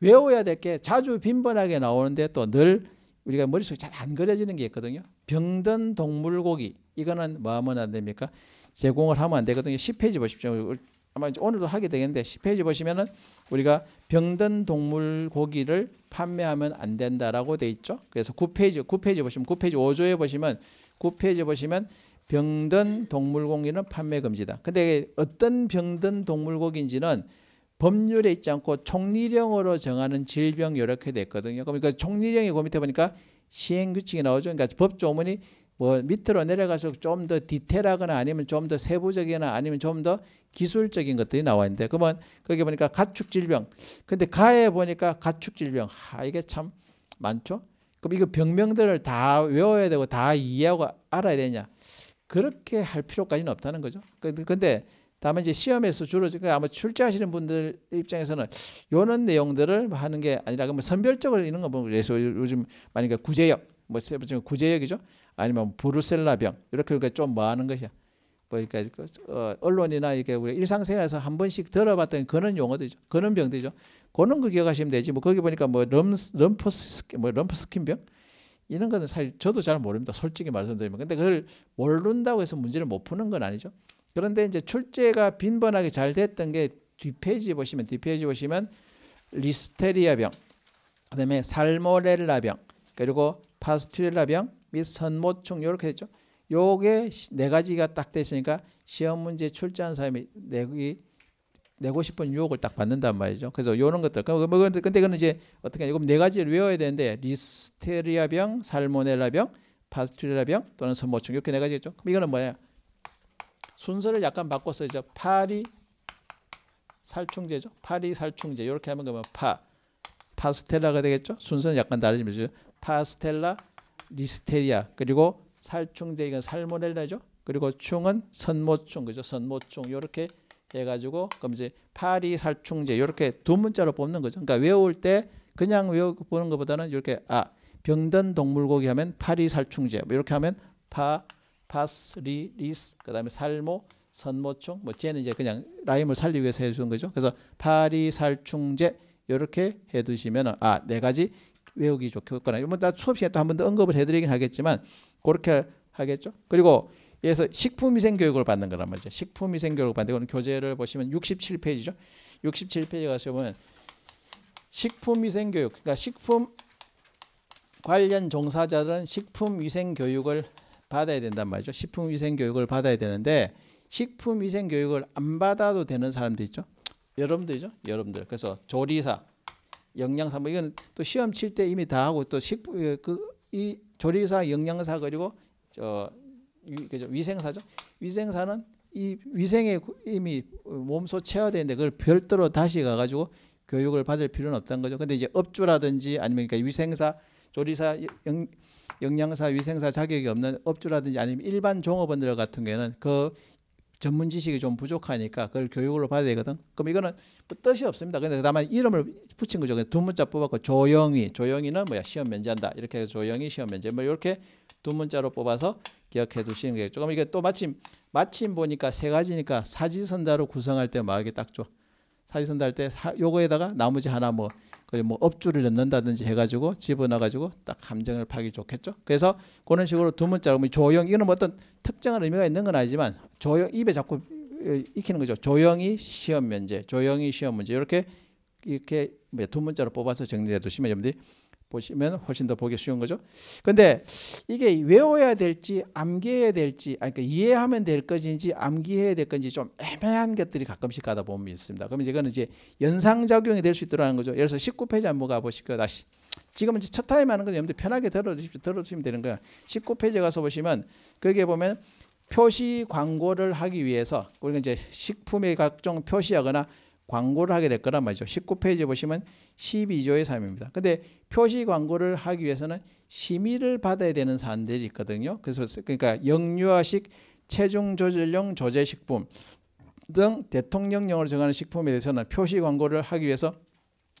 외워야 될 게 자주 빈번하게 나오는데 또늘 우리가 머릿속에 잘 안 그려지는 게 있거든요. 병든 동물 고기 이거는 뭐 하면 안 됩니까? 제공을 하면 안 되거든요. 10페이지 보십시오. 아마 오늘도 하게 되겠는데 10페이지 보시면은 우리가 병든 동물 고기를 판매하면 안 된다라고 돼 있죠. 그래서 9페이지 9페이지 보시면 9페이지 5조에 보시면 9페이지 보시면 병든 동물 고기는 판매 금지다. 근데 어떤 병든 동물 고기인지는 법률에 있지 않고 총리령으로 정하는 질병 이렇게 됐거든요. 그러니까 총리령이 그 밑에 보니까 시행규칙이 나오죠. 그러니까 법조문이 뭐 밑으로 내려가서 좀 더 디테일하거나 아니면 좀 더 세부적이나 아니면 좀 더 기술적인 것들이 나와 있는데 그러면 거기 보니까 가축 질병. 근데 가에 보니까 가축 질병. 아 이게 참 많죠. 그럼 이거 병명들을 다 외워야 되고 다 이해하고 알아야 되냐? 그렇게 할 필요까지는 없다는 거죠. 그, 근데 다만 이제 시험에서 주로 그 아마 출제하시는 분들 입장에서는 요런 내용들을 뭐 하는 게 아니라 그뭐 선별적으로 이런 거 보면 그래서 요즘 만약에 그 구제역 뭐세번째 구제역이죠 아니면 브루셀라병 이렇게 그러니까 좀뭐 하는 것이야 뭐 그러니까 그, 어, 언론이나 이게 우리 일상생활에서 한 번씩 들어봤던 그런 용어들이죠 그런 병들이죠 그런 거 기억하시면 되지 뭐 거기 보니까 뭐 럼, 럼프스킨 뭐 럼프스킨병 이런 거는 사실 저도 잘 모릅니다. 솔직히 말씀드리면. 근데 그걸 모른다고 해서 문제를 못 푸는 건 아니죠. 그런데 이제 출제가 빈번하게 잘 됐던 게 뒷페이지 보시면 뒷페이지 보시면 리스테리아 병, 그다음에 살모렐라 병, 그리고 파스튜렐라 병및 선모충 이렇게 했죠. 요게 네 가지가 딱 됐으니까 시험 문제 출제한 사람이 내기 내고 싶은 유혹을 딱 받는단 말이죠. 그래서 요런 것들. 그럼 뭐 근데 그건 이제 어떻게 하냐? 이거 네 가지를 외워야 되는데 리스테리아병, 살모넬라병, 파스튜렐라병 또는 선모충 이렇게 네 가지겠죠. 그럼 이거는 뭐예요 순서를 약간 바꿔서 이제 파리 살충제죠. 파리 살충제 이렇게 하면 그러면 파 파스텔라가 되겠죠. 순서는 약간 달라지죠. 파스텔라 리스테리아 그리고 살충제 이건 살모넬라죠. 그리고 충은 선모충 그죠. 선모충 이렇게 해가지고 그럼 이제 파리 살충제 이렇게 두 문자로 뽑는 거죠. 그러니까 외울 때 그냥 외우는 것보다는 이렇게 아 병든 동물고기 하면 파리 살충제 뭐 이렇게 하면 파 파스리리스 그다음에 살모 선모충 뭐 쟤는 이제 그냥 라임을 살리기 위해서 해주는 거죠. 그래서 파리살충제 이렇게 해두시면 아 네 가지 외우기 좋겠거나 이번 나 수업 시간에 또 한 번 더 언급을 해드리긴 하겠지만 그렇게 하겠죠. 그리고 그래서 식품위생 교육을 받는 거란 말이죠. 식품위생 교육을 받는 거는 교재를 보시면 67페이지죠. 67페이지 가서 보면 식품위생 교육 그러니까 식품 관련 종사자들은 식품위생 교육을 받아야 된단 말이죠. 식품위생 교육을 받아야 되는데 식품위생 교육을 안 받아도 되는 사람들 있죠. 여러분들이죠. 여러분들. 그래서 조리사, 영양사 뭐 이건 또 시험 칠 때 이미 다 하고 또 식품 예, 그이 조리사, 영양사 그리고 저 그죠? 위생사죠. 위생사는 이 위생에 이미 몸소 체화되는데 그걸 별도로 다시 가가지고 교육을 받을 필요는 없다는 거죠. 근데 이제 업주라든지 아니면 그러니까 위생사 조리사 영, 영양사 위생사 자격이 없는 업주라든지 아니면 일반 종업원들 같은 경우에는 그 전문 지식이 좀 부족하니까 그걸 교육으로 받아야 되거든. 그럼 이거는 뭐 뜻이 없습니다. 근데 다만 이름을 붙인 거죠. 두 문자 뽑았고 조영이, 조영이는 뭐야 시험 면제한다. 이렇게 해서 조영이 시험 면제. 뭐 이렇게 두 문자로 뽑아서 기억해 두시는 게 조금 이게 또 마침 마침 보니까 세 가지니까 사지선다로 구성할 때 마음이 딱 좋아. 사지선 달때 요거에다가 나머지 하나 뭐, 그 뭐 업주를 넣는다든지 해가지고 집어넣어가지고 딱 감정을 파기 좋겠죠. 그래서 그런 식으로 두 문자로 조용 이거는 뭐 어떤 특정한 의미가 있는 건 아니지만 조용 입에 자꾸 어, 익히는 거죠. 조용히 시험 면제, 조용히 시험 문제 이렇게 이렇게 뭐 두 문자로 뽑아서 정리해 두시면 여러분들이 보시면 훨씬 더 보기 쉬운 거죠. 근데 이게 외워야 될지 암기해야 될지 아니 그러니까 이해하면 될 것인지 암기해야 될 건지 좀 애매한 것들이 가끔씩 가다 보면 있습니다. 그럼 이거는 제 이제 연상작용이 될 수 있도록 는 거죠. 예를 들어서 19페이지 한번 가보시고요. 다시. 지금 이제 첫 타임 하는 건 여러분들 편하게 들어주십시오. 들어주시면 되는 거예요. 19페이지 가서 보시면 거기에 보면 표시 광고를 하기 위해서 우리가 이제 식품의 각종 표시하거나 광고를 하게 될 거란 말이죠. 19페이지에 보시면 12조의 사입니다 근데 표시 광고를 하기 위해서는 심의를 받아야 되는 사안들이 있거든요. 그래서 그러니까 영유아식 체중 조절용 조제 식품 등대통령령을 정하는 식품에 대해서는 표시 광고를 하기 위해서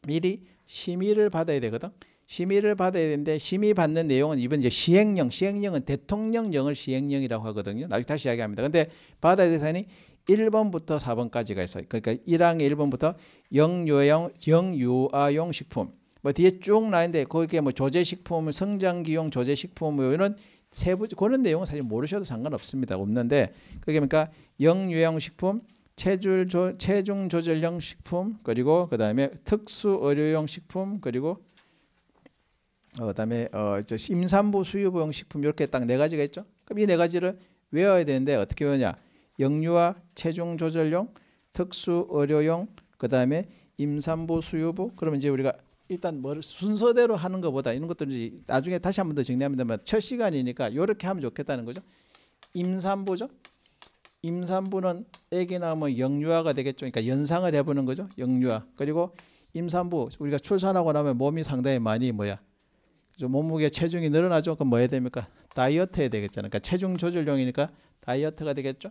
미리 심의를 받아야 되거든. 심의를 받아야 되는데 심의 받는 내용은 이번 이제 시행령, 시행령은 대통령령을 시행령이라고 하거든요. 나중에 다시 이야기합니다. 근데 받아야 될 사안이 1번부터 4번까지가 있어요. 그러니까 1항의 1번부터 영유아용, 영유아용 식품. 뭐 뒤에 쭉 나는데 거기에 뭐 조제식품, 성장기용 조제식품 뭐 이런 세부 그런 내용은 사실 모르셔도 상관없습니다. 없는데 그게 그러니까 영유아용 식품, 체줄 조, 체중 조절용 식품 그리고 그다음에 특수 의료용 식품 그리고 어, 그다음에 어, 저 임산부 수유부용 식품 이렇게 딱 네 가지가 있죠. 그럼 이 네 가지를 외워야 되는데 어떻게 외우냐? 영유아 체중 조절용, 특수 의료용, 그다음에 임산부 수유부 그러면 이제 우리가 일단 뭐 순서대로 하는 것보다 이런 것들이 나중에 다시 한번 더 정리합니다만 첫 시간이니까 이렇게 하면 좋겠다는 거죠. 임산부죠. 임산부는 아기 나오면 영유아가 되겠죠. 그러니까 연상을 해보는 거죠. 영유아 그리고 임산부 우리가 출산하고 나면 몸이 상당히 많이 뭐야 몸무게 체중이 늘어나죠. 그럼 뭐 해야 됩니까? 다이어트 해야 되겠잖아요. 그러니까 체중 조절용이니까 다이어트가 되겠죠.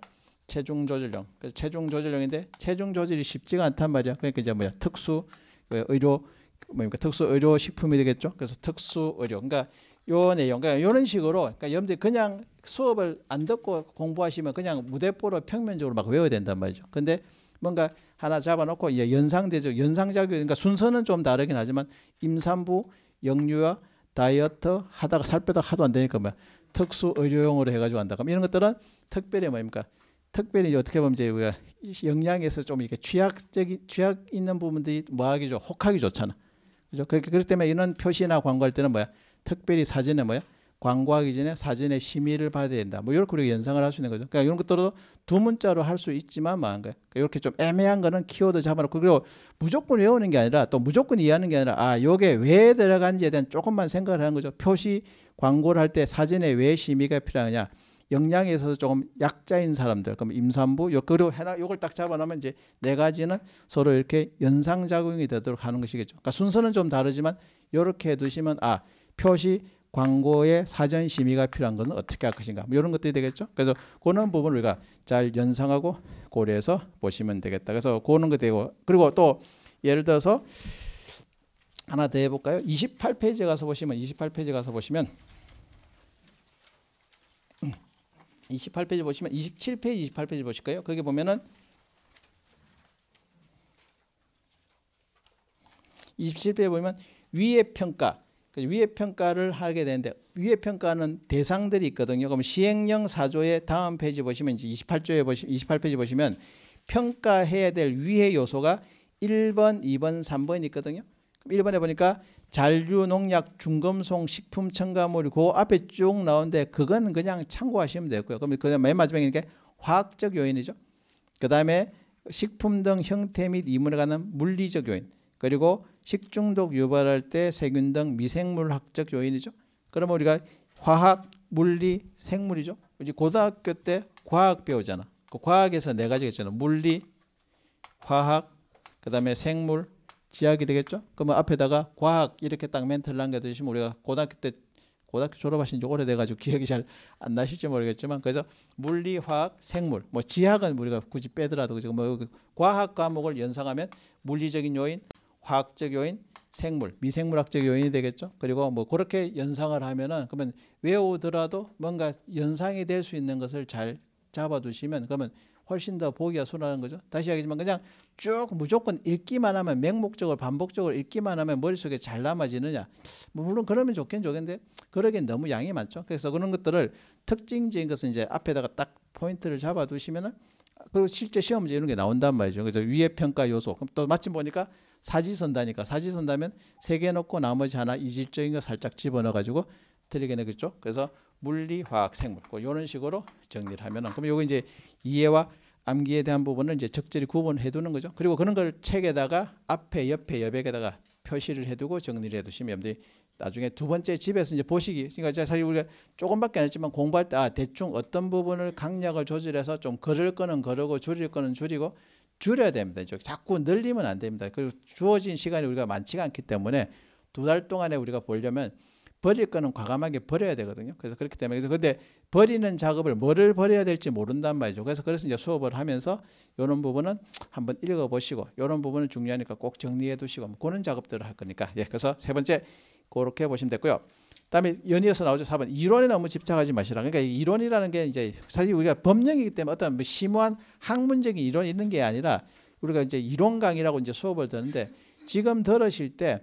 체중 조절령 그래서 체중 조절령인데 체중 조절이 쉽지가 않단 말이야. 그러니까 이제 뭐야 특수 그 의료 뭡니까 특수 의료 식품이 되겠죠. 그래서 특수 의료. 그러니까 요 내용, 그러니까 이런 식으로 그러니까 여러분들 그냥 수업을 안 듣고 공부하시면 그냥 무대포로 평면적으로 막 외워야 된단 말이죠. 근데 뭔가 하나 잡아놓고 이제 연상되죠. 연상작용, 그러니까 순서는 좀 다르긴 하지만 임산부, 영유아, 다이어트 하다가 살 빼다가 하도 안 되니까 뭐야 특수 의료용으로 해가지고 한다. 그럼 이런 것들은 특별히 뭡니까 특별히 어떻게 보면 이제 우리가 영양에서 좀 이렇게 취약적인 취약 있는 부분들이 뭐하기 좋, 혹하기 좋잖아. 그죠? 그렇기 때문에 이런 표시나 광고할 때는 뭐야? 특별히 사진에 뭐야? 광고하기 전에 사진의 심의를 받아야 된다. 뭐 이렇게 우리가 연상을 할 수 있는 거죠. 그러니까 이런 것들도 두 문자로 할 수 있지만 뭐한 거야. 그러니까 이렇게 좀 애매한 거는 키워드 잡아놓고 그리고 무조건 외우는 게 아니라 또 무조건 이해하는 게 아니라 아 요게 왜 들어간지에 대한 조금만 생각을 하는 거죠. 표시 광고를 할 때 사진에 왜 심의가 필요하냐. 영양에 있어서 조금 약자인 사람들, 그럼 임산부, 요, 그리고 해나 요걸 딱 잡아놓으면 이제 네 가지는 서로 이렇게 연상작용이 되도록 하는 것이겠죠. 그러니까 순서는 좀 다르지만 요렇게 해두시면 아 표시 광고의 사전 심의가 필요한 것 어떻게 할 것인가 뭐 이런 것들이 되겠죠. 그래서 그런 부분을 우리가 잘 연상하고 고려해서 보시면 되겠다. 그래서 그런 거 되고 그리고 또 예를 들어서 하나 더 해볼까요? 28페이지 가서 보시면 28페이지 가서 보시면 28페이지 보시면 27페이지 28페이지 보실까요? 거기 보면은 27페이지 보면 위의 평가 그 위의 평가를 하게 되는데 위의 평가는 대상들이 있거든요. 그럼 시행령 4조의 다음 페이지 보시면 이제 28조에 보시 28페이지 보시면 평가해야 될 위의 요소가 1번, 2번, 3번이 있거든요. 그럼 1번에 보니까 잔류농약 중금속 식품 첨가물이 그 앞에 쭉 나오는데 그건 그냥 참고하시면 되고요. 그럼 그다맨 마지막에 이게 화학적 요인이죠. 그 다음에 식품 등 형태 및 이물에 관한 물리적 요인 그리고 식중독 유발할 때 세균 등 미생물학적 요인이죠. 그럼 우리가 화학, 물리, 생물이죠. 우리 고등학교 때 과학 배우잖아. 그 과학에서 네 가지가 있잖아. 물리, 화학, 그 다음에 생물, 지학이 되겠죠? 그러면 앞에다가 과학 이렇게 딱 멘트를 남겨두시면 우리가 고등학교 때 고등학교 졸업하신 지 오래돼가지고 기억이 잘 안 나실지 모르겠지만 그래서 물리, 화학, 생물, 뭐 지학은 우리가 굳이 빼더라도 지금 뭐 그 과학 과목을 연상하면 물리적인 요인, 화학적 요인, 생물, 미생물학적 요인이 되겠죠. 그리고 뭐 그렇게 연상을 하면은 그러면 외우더라도 뭔가 연상이 될 수 있는 것을 잘 잡아두시면 그러면 훨씬 더 보기가 순하는 거죠. 다시 이기지만 그냥 쭉 무조건 읽기만 하면 맹목적으로 반복적으로 읽기만 하면 머릿속에 잘 남아지느냐. 뭐 물론 그러면 좋긴 좋겠는데 그러기엔 너무 양이 많죠. 그래서 그런 것들을 특징적인 것은 이제 앞에다가 딱 포인트를 잡아두시면은 그리고 실제 시험지 이런 게 나온단 말이죠. 그래서 위에 평가 요소. 그럼 또 마침 보니까 사지선다니까 사지선다면 세 개 놓고 나머지 하나 이질적인 거 살짝 집어넣어 가지고 틀리게 내겠죠. 그렇죠. 그래서 물리, 화학, 생물. 이런 그 식으로 정리를 하면은 그럼 요거 이제 이해와 암기에 대한 부분을 이제 적절히 구분해 두는 거죠. 그리고 그런 걸 책에다가 앞에 옆에 여백에다가 표시를 해두고 정리를 해두시면 여러분 나중에 두 번째 집에서 이제 보시기 그러니까 제가 사실 우리가 조금밖에 안 했지만 공부할 때 아, 대충 어떤 부분을 강약을 조절해서 좀 걸을 거는 걸고 줄일 거는 줄이고 줄여야 됩니다. 자꾸 늘리면 안 됩니다. 그리고 주어진 시간이 우리가 많지가 않기 때문에 두 달 동안에 우리가 보려면 버릴 거는 과감하게 버려야 되거든요. 그래서 그렇기 때문에 그래서 근데 버리는 작업을 뭐를 버려야 될지 모른단 말이죠. 그래서 그래서 이제 수업을 하면서 이런 부분은 한번 읽어보시고 이런 부분은 중요하니까 꼭 정리해 두시고 뭐 그런 작업들을 할 거니까 예 그래서 세 번째 그렇게 보시면 됐고요. 다음에 연이어서 나오죠. 4번 이론에 너무 집착하지 마시라. 그러니까 이론이라는 게 이제 사실 우리가 법령이기 때문에 어떤 뭐 심오한 학문적인 이론이 있는 게 아니라 우리가 이제 이론 강의라고 이제 수업을 듣는데 지금 들으실 때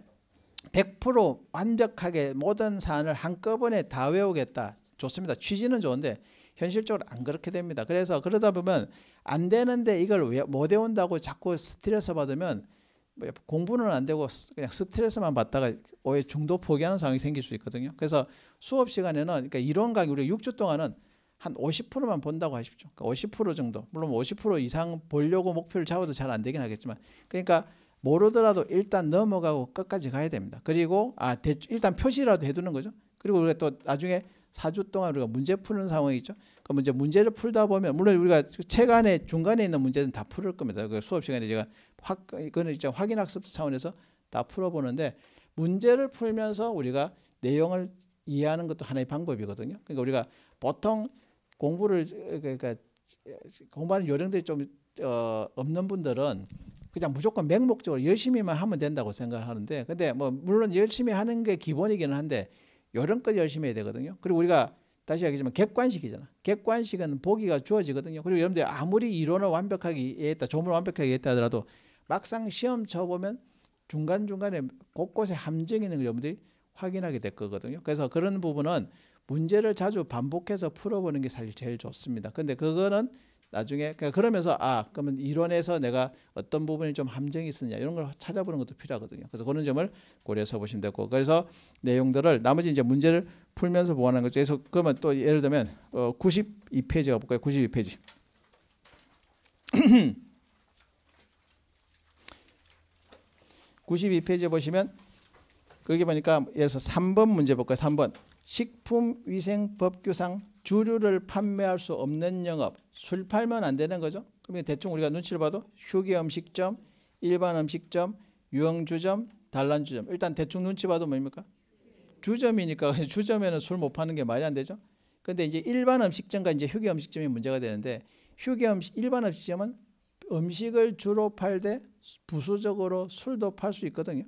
100% 완벽하게 모든 사안을 한꺼번에 다 외우겠다. 좋습니다. 취지는 좋은데 현실적으로 안 그렇게 됩니다. 그래서 그러다 보면 안 되는데 이걸 못 외운다고 자꾸 스트레스 받으면 뭐 공부는 안 되고 그냥 스트레스만 받다가 오해 중도 포기하는 상황이 생길 수 있거든요. 그래서 수업 시간에는 그러니까 이론 강의 우리가 6주 동안은 한 50%만 본다고 하십시오. 그러니까 50% 정도. 물론 50% 이상 보려고 목표를 잡아도 잘 안 되긴 하겠지만 그러니까 모르더라도 일단 넘어가고 끝까지 가야 됩니다. 그리고 아 대충 일단 표시라도 해두는 거죠. 그리고 우리가 또 나중에 4주 동안 우리가 문제 푸는 상황이죠. 그럼 이제 문제를 풀다 보면 물론 우리가 그 책 안에 중간에 있는 문제는 다 풀을 겁니다. 그 수업 시간에 제가 확 그거는 이제 확인 학습 차원에서 다 풀어보는데 문제를 풀면서 우리가 내용을 이해하는 것도 하나의 방법이거든요. 그러니까 우리가 보통 공부를 그러니까 공부하는 요령들이 좀 어, 없는 분들은 그냥 무조건 맹목적으로 열심히만 하면 된다고 생각하는데 근데 뭐 물론 열심히 하는 게 기본이기는 한데 요런껏 열심히 해야 되거든요. 그리고 우리가 다시 얘기하지만 객관식이잖아. 객관식은 보기가 주어지거든요. 그리고 여러분들 아무리 이론을 완벽하게 이해했다, 조문을 완벽하게 이해했다 하더라도 막상 시험 쳐보면 중간중간에 곳곳에 함정이 있는 걸 여러분들이 확인하게 될 거거든요. 그래서 그런 부분은 문제를 자주 반복해서 풀어보는 게 사실 제일 좋습니다. 근데 그거는 나중에 그러니까 그러면서 아 그러면 이론에서 내가 어떤 부분이 좀 함정이 있느냐 이런 걸 찾아보는 것도 필요하거든요. 그래서 그런 점을 고려해서 보시면 되고 그래서 내용들을 나머지 이제 문제를 풀면서 보완하는 거죠. 그래서 그러면 또 예를 들면 어 92페이지가 볼까요? 92페이지. 9 2 페이지에 보시면 거기 보니까 예를 들어서 3번 문제 볼까요? 3번 식품위생법규상 주류를 판매할 수 없는 영업 술 팔면 안 되는 거죠. 그러면 대충 우리가 눈치를 봐도 휴게 음식점, 일반 음식점, 유흥주점, 단란주점 일단 대충 눈치 봐도 뭡니까? 주점이니까 주점에는 술 못 파는 게 말이 안 되죠. 근데 이제 일반 음식점과 이제 휴게 음식점이 문제가 되는데 휴게 음식 일반 음식점은 음식을 주로 팔되 부수적으로 술도 팔 수 있거든요.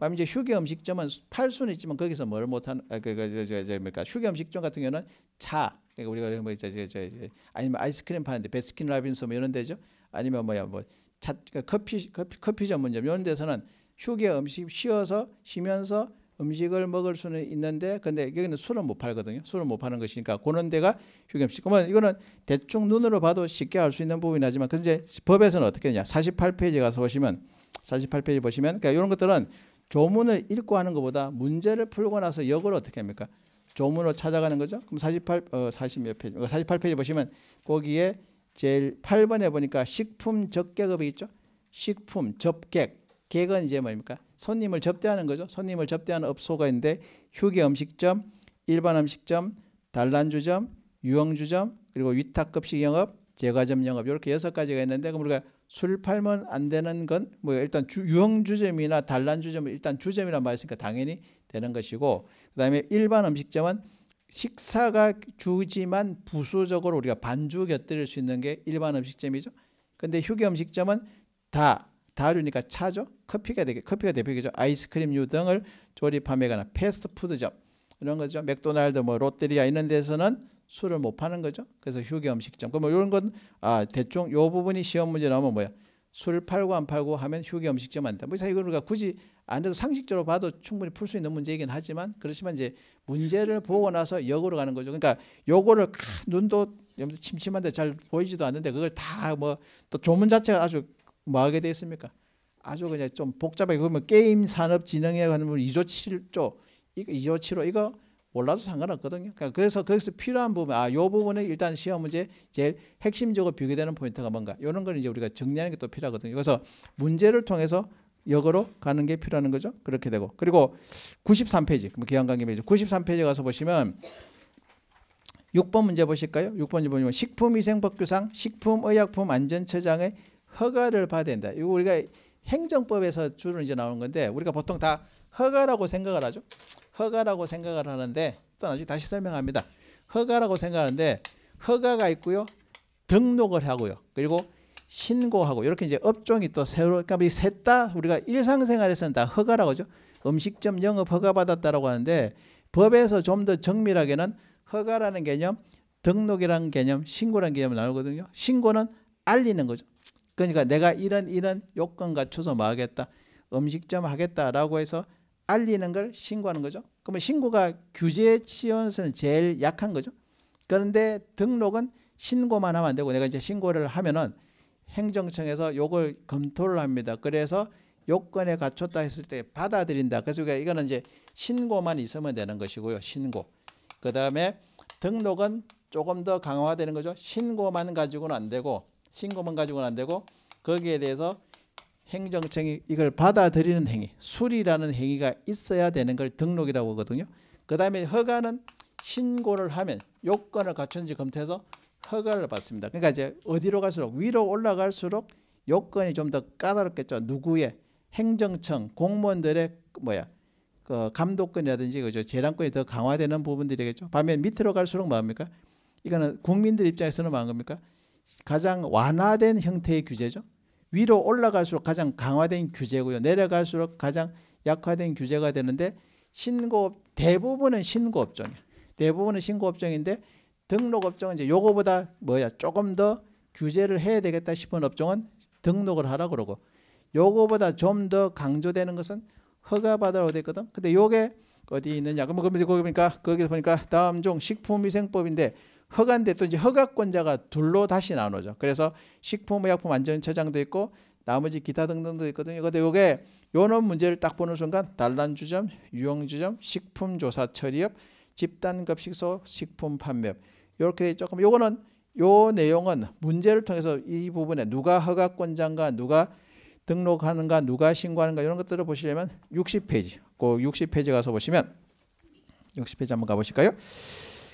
밤 이제 휴게 음식점은 팔 수는 있지만 거기서 뭘 못한 아, 그그그그뭡니까 휴게 음식점 같은 경우는 차 그러니까 우리가 뭐 이제 이제 아니면 아이스크림 파는데 베스킨 라빈스 뭐 이런 데죠 아니면 뭐야 뭐 차, 그러니까 커피, 커피 커피 전문점 이런 데서는 휴게 음식 쉬어서 쉬면서 음식을 먹을 수는 있는데 근데 여기는 술은 못 팔거든요. 술을 못 파는 것이니까 그런 데가 휴게식. 음 그러면 이거는 대충 눈으로 봐도 쉽게 알 수 있는 부분이 하지만 근데 법에서는 어떻게 되냐. 48페이지 가서 보시면 48페이지 보시면 그러니까 이런 것들은 조문을 읽고 하는 것보다 문제를 풀고 나서 역을 어떻게 합니까? 조문으로 찾아가는 거죠. 그럼 48, 어, 40몇 페이지, 48페이지 보시면 거기에 제일 8번에 보니까 식품 접객업이 있죠. 식품 접객, 객은 이제 뭡니까? 손님을 접대하는 거죠. 손님을 접대하는 업소가 있는데 휴게 음식점, 일반 음식점, 단란주점, 유흥주점, 그리고 위탁급식 영업, 제과점 영업 이렇게 여섯 가지가 있는데 그럼 우리가 술 팔면 안 되는 건 뭐 일단 주, 유형 주점이나 단란 주점은 일단 주점이란 말이니까 당연히 되는 것이고 그다음에 일반 음식점은 식사가 주지만 부수적으로 우리가 반주 곁들일 수 있는 게 일반 음식점이죠. 근데 휴게 음식점은 다 다주니까 차죠. 커피가 되게 커피가 대표적이죠. 아이스크림류 등을 조립함에 관한 패스트푸드점 이런 거죠. 맥도날드 뭐 롯데리아 이런 데서는 술을 못 파는 거죠. 그래서 휴게 음식점. 그럼 뭐 이런 건 아, 대충 요 부분이 시험 문제 나오면 뭐야? 술 팔고 안 팔고 하면 휴게 음식점 한다. 뭐 사실 우리가 그러니까 굳이 안 돼도 상식적으로 봐도 충분히 풀 수 있는 문제이긴 하지만 그렇지만 이제 문제를 보고 나서 역으로 가는 거죠. 그러니까 요거를 눈도 염소 침침한데 잘 보이지도 않는데 그걸 다 뭐 또 조문 자체가 아주 뭐하게 돼 있습니까? 아주 그냥 좀 복잡하게 그러면 게임 산업 진흥에 관한 2조 7조 이거 2조 7호 이거 몰라도 상관없거든요. 그러니까 그래서 거기서 필요한 부분, 아, 요 부분에 일단 시험 문제 제일 핵심적으로 비교되는 포인트가 뭔가, 이런 걸 이제 우리가 정리하는 게 또 필요하거든요. 그래서 문제를 통해서 역으로 가는 게 필요한 거죠. 그렇게 되고. 그리고 93페이지, 그럼 기왕관계 이지 93페이지 가서 보시면 6번 문제 보실까요? 6번 문제 보면 시 식품위생법규상 식품의약품 안전처장의 허가를 받아야 된다. 이거 우리가 행정법에서 주로 이제 나오는 건데 우리가 보통 다 허가라고 생각을 하죠. 허가라고 생각을 하는데 또 나중에 다시 설명합니다. 허가라고 생각하는데 허가가 있고요. 등록을 하고요. 그리고 신고하고 이렇게 이제 업종이 또 새로 그러니까 이셋다 우리가 일상생활에서는 다 허가라고 하죠. 음식점 영업 허가 받았다라고 하는데 법에서 좀 더 정밀하게는 허가라는 개념, 등록이라는 개념, 신고라는 개념이 나오거든요. 신고는 알리는 거죠. 그러니까 내가 이런 이런 요건 갖춰서 뭐 하겠다. 음식점 하겠다라고 해서 알리는 걸 신고하는 거죠. 그러면 신고가 규제에 치여서는 제일 약한 거죠. 그런데 등록은 신고만 하면 안 되고 내가 이제 신고를 하면은 행정청에서 요걸 검토를 합니다. 그래서 요건에 갖췄다 했을 때 받아들인다. 그래서 우리가 이거는 이제 신고만 있으면 되는 것이고요. 신고. 그 다음에 등록은 조금 더 강화되는 거죠. 신고만 가지고는 안 되고 신고만 가지고는 안 되고 거기에 대해서 행정청이 이걸 받아들이는 행위, 수리라는 행위가 있어야 되는 걸 등록이라고 하거든요. 그 다음에 허가는 신고를 하면 요건을 갖췄는지 검토해서 허가를 받습니다. 그러니까 이제 어디로 갈수록 위로 올라갈수록 요건이 좀 더 까다롭겠죠. 누구의 행정청 공무원들의 뭐야 그 감독권이라든지 그죠 재량권이 더 강화되는 부분들이겠죠. 반면 밑으로 갈수록 뭡니까 이거는 국민들 입장에서는 뭔 겁니까? 가장 완화된 형태의 규제죠. 위로 올라갈수록 가장 강화된 규제고요. 내려갈수록 가장 약화된 규제가 되는데 신고업 대부분은 신고업종이에요 대부분은 신고업종인데 등록업종은 이제 요거보다 뭐야 조금 더 규제를 해야 되겠다 싶은 업종은 등록을 하라 그러고 요거보다 좀 더 강조되는 것은 허가받으라고 돼 있거든. 근데 요게 어디 있느냐? 그러면 거기 보니까 거기서 보니까 다음 종 식품위생법인데 허가인데 또 이제 허가권자가 둘로 다시 나누죠. 그래서 식품의약품안전처장도 있고 나머지 기타 등등도 있거든요. 근데 이게 요런 문제를 딱 보는 순간 단란주점, 유형주점, 식품조사처리업, 집단급식소, 식품판매업 이렇게 조금 요거는 요 내용은 문제를 통해서 이 부분에 누가 허가권자인가 누가 등록하는가 누가 신고하는가 이런 것들을 보시려면 60페이지 꼭 그 60페이지 가서 보시면 60페이지 한번 가보실까요?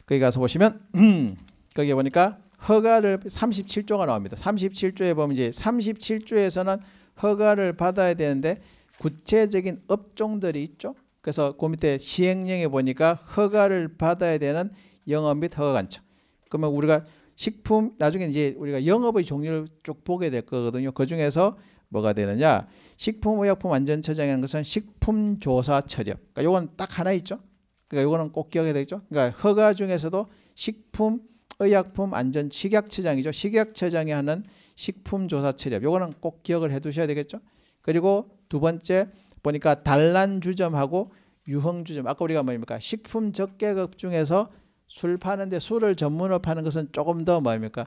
거기 가서 보시면 음, 거기에 보니까 허가를 37조가 나옵니다. 37조에 보면 이제 37조에서는 허가를 받아야 되는데 구체적인 업종들이 있죠. 그래서 그 밑에 시행령에 보니까 허가를 받아야 되는 영업 및 허가 관청. 그러면 우리가 식품 나중에 이제 우리가 영업의 종류를 쭉 보게 될 거거든요. 그 중에서 뭐가 되느냐? 식품의약품 안전처장이라는 것은 식품조사 처리업. 그러니까 요건 딱 하나 있죠. 그러니까 이거는 꼭 기억해야 되죠. 그러니까 허가 중에서도 식품 의약품 안전 식약처장이죠. 식약처장이 하는 식품조사 체력. 요거는 꼭 기억을 해 두셔야 되겠죠. 그리고 두 번째 보니까 단란주점하고 유흥주점. 아까 우리가 뭡니까? 식품 적계급 중에서 술 파는데 술을 전문으로 파는 것은 조금 더 뭡니까?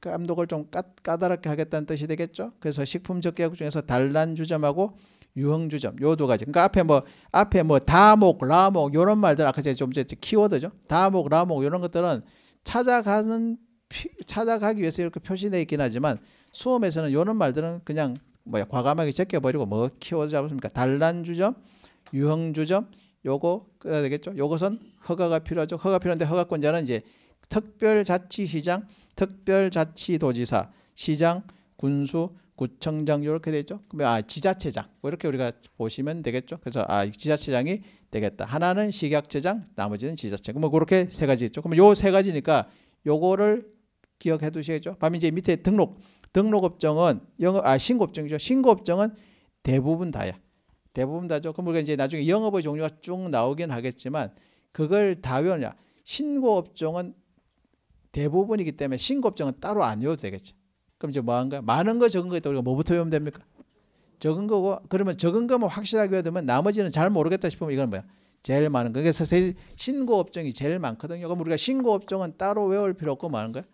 감독을 어, 좀 까, 까다롭게 하겠다는 뜻이 되겠죠. 그래서 식품 적계급 중에서 단란주점하고 유흥주점 요 두 가지. 그니까 앞에 뭐 앞에 뭐 다목, 라목 요런 말들 아까 제가 좀 이제 키워드죠. 다목, 라목 요런 것들은 찾아가는 찾아가기 위해서 이렇게 표시되어 있긴 하지만 수험에서는 요런 말들은 그냥 뭐야 과감하게 제껴버리고 뭐 키워드 잡으십니까? 단란주점, 유흥주점 요거 끊어야 되겠죠. 요것은 허가가 필요하죠. 허가 필요한데 허가권자는 이제 특별자치시장, 특별자치도지사, 시장, 군수, 구청장 이렇게 되죠. 그러면 아 지자체장 뭐 이렇게 우리가 보시면 되겠죠. 그래서 아 지자체장이 되겠다. 하나는 식약처장, 나머지는 지자체. 그럼 뭐 그렇게 세 가지 있죠. 그럼 요 세 가지니까 요거를 기억해 두시겠죠밤 이제 밑에 등록 등록업종은 영업 아 신고업종이죠. 신고업종은 대부분 다야. 대부분 다죠. 그럼 우리가 이제 나중에 영업의 종류가 쭉 나오긴 하겠지만 그걸 다 외우냐? 신고업종은 대부분이기 때문에 신고업종은 따로 안 외워도 되겠죠. 그럼 이제 뭐한가? 많은 거 적은 거에 우리가 뭐부터 외우면 됩니까? 적은 거고 그러면 적은 거만 확실하게 외우면 나머지는 잘 모르겠다 싶으면 이건 뭐야? 제일 많은 거. 그래서 제일 신고 업종이 제일 많거든요. 그럼 우리가 신고 업종은 따로 외울 필요 없고 많은 뭐 거야.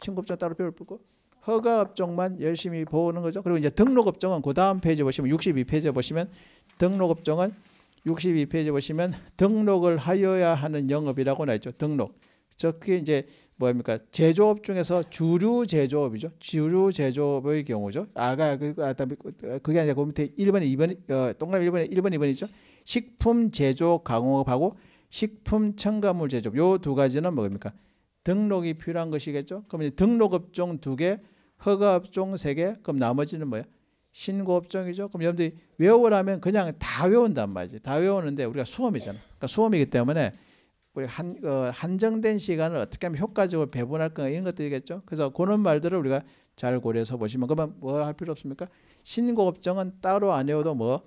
신고 업종 따로 배울 거고 허가 업종만 열심히 보는 거죠. 그리고 이제 등록 업종은 그 다음 페이지 보시면 62페이지 보시면 등록 업종은 62페이지 보시면 등록을 하여야 하는 영업이라고 나있죠. 등록. 즉 그게 이제 뭐합니까 제조업 중에서 주류 제조업이죠. 주류 제조업의 경우죠. 아가 그, 그 아까 그, 그게 아니라 그 밑에 1번 2번 어, 동그라미 1번에 1번 2번이죠. 식품 제조 강업하고 식품 첨가물 제조업 요두 가지는 뭡니까 등록이 필요한 것이겠죠. 그럼 이제 등록업종 두 개, 허가업종 세 개, 그럼 나머지는 뭐야? 신고업종이죠. 그럼 여러분들이 외우라면 그냥 다 외운단 말이지. 다 외우는데 우리가 수험이잖아. 그러니까 수험이기 때문에 우리 한, 어, 한정된 시간을 어떻게 하면 효과적으로 배분할 거냐 이런 것들이겠죠. 그래서 그런 말들을 우리가 잘 고려해서 보시면 그러면 뭘 할 필요 없습니까? 신고업종은 따로 안외도뭐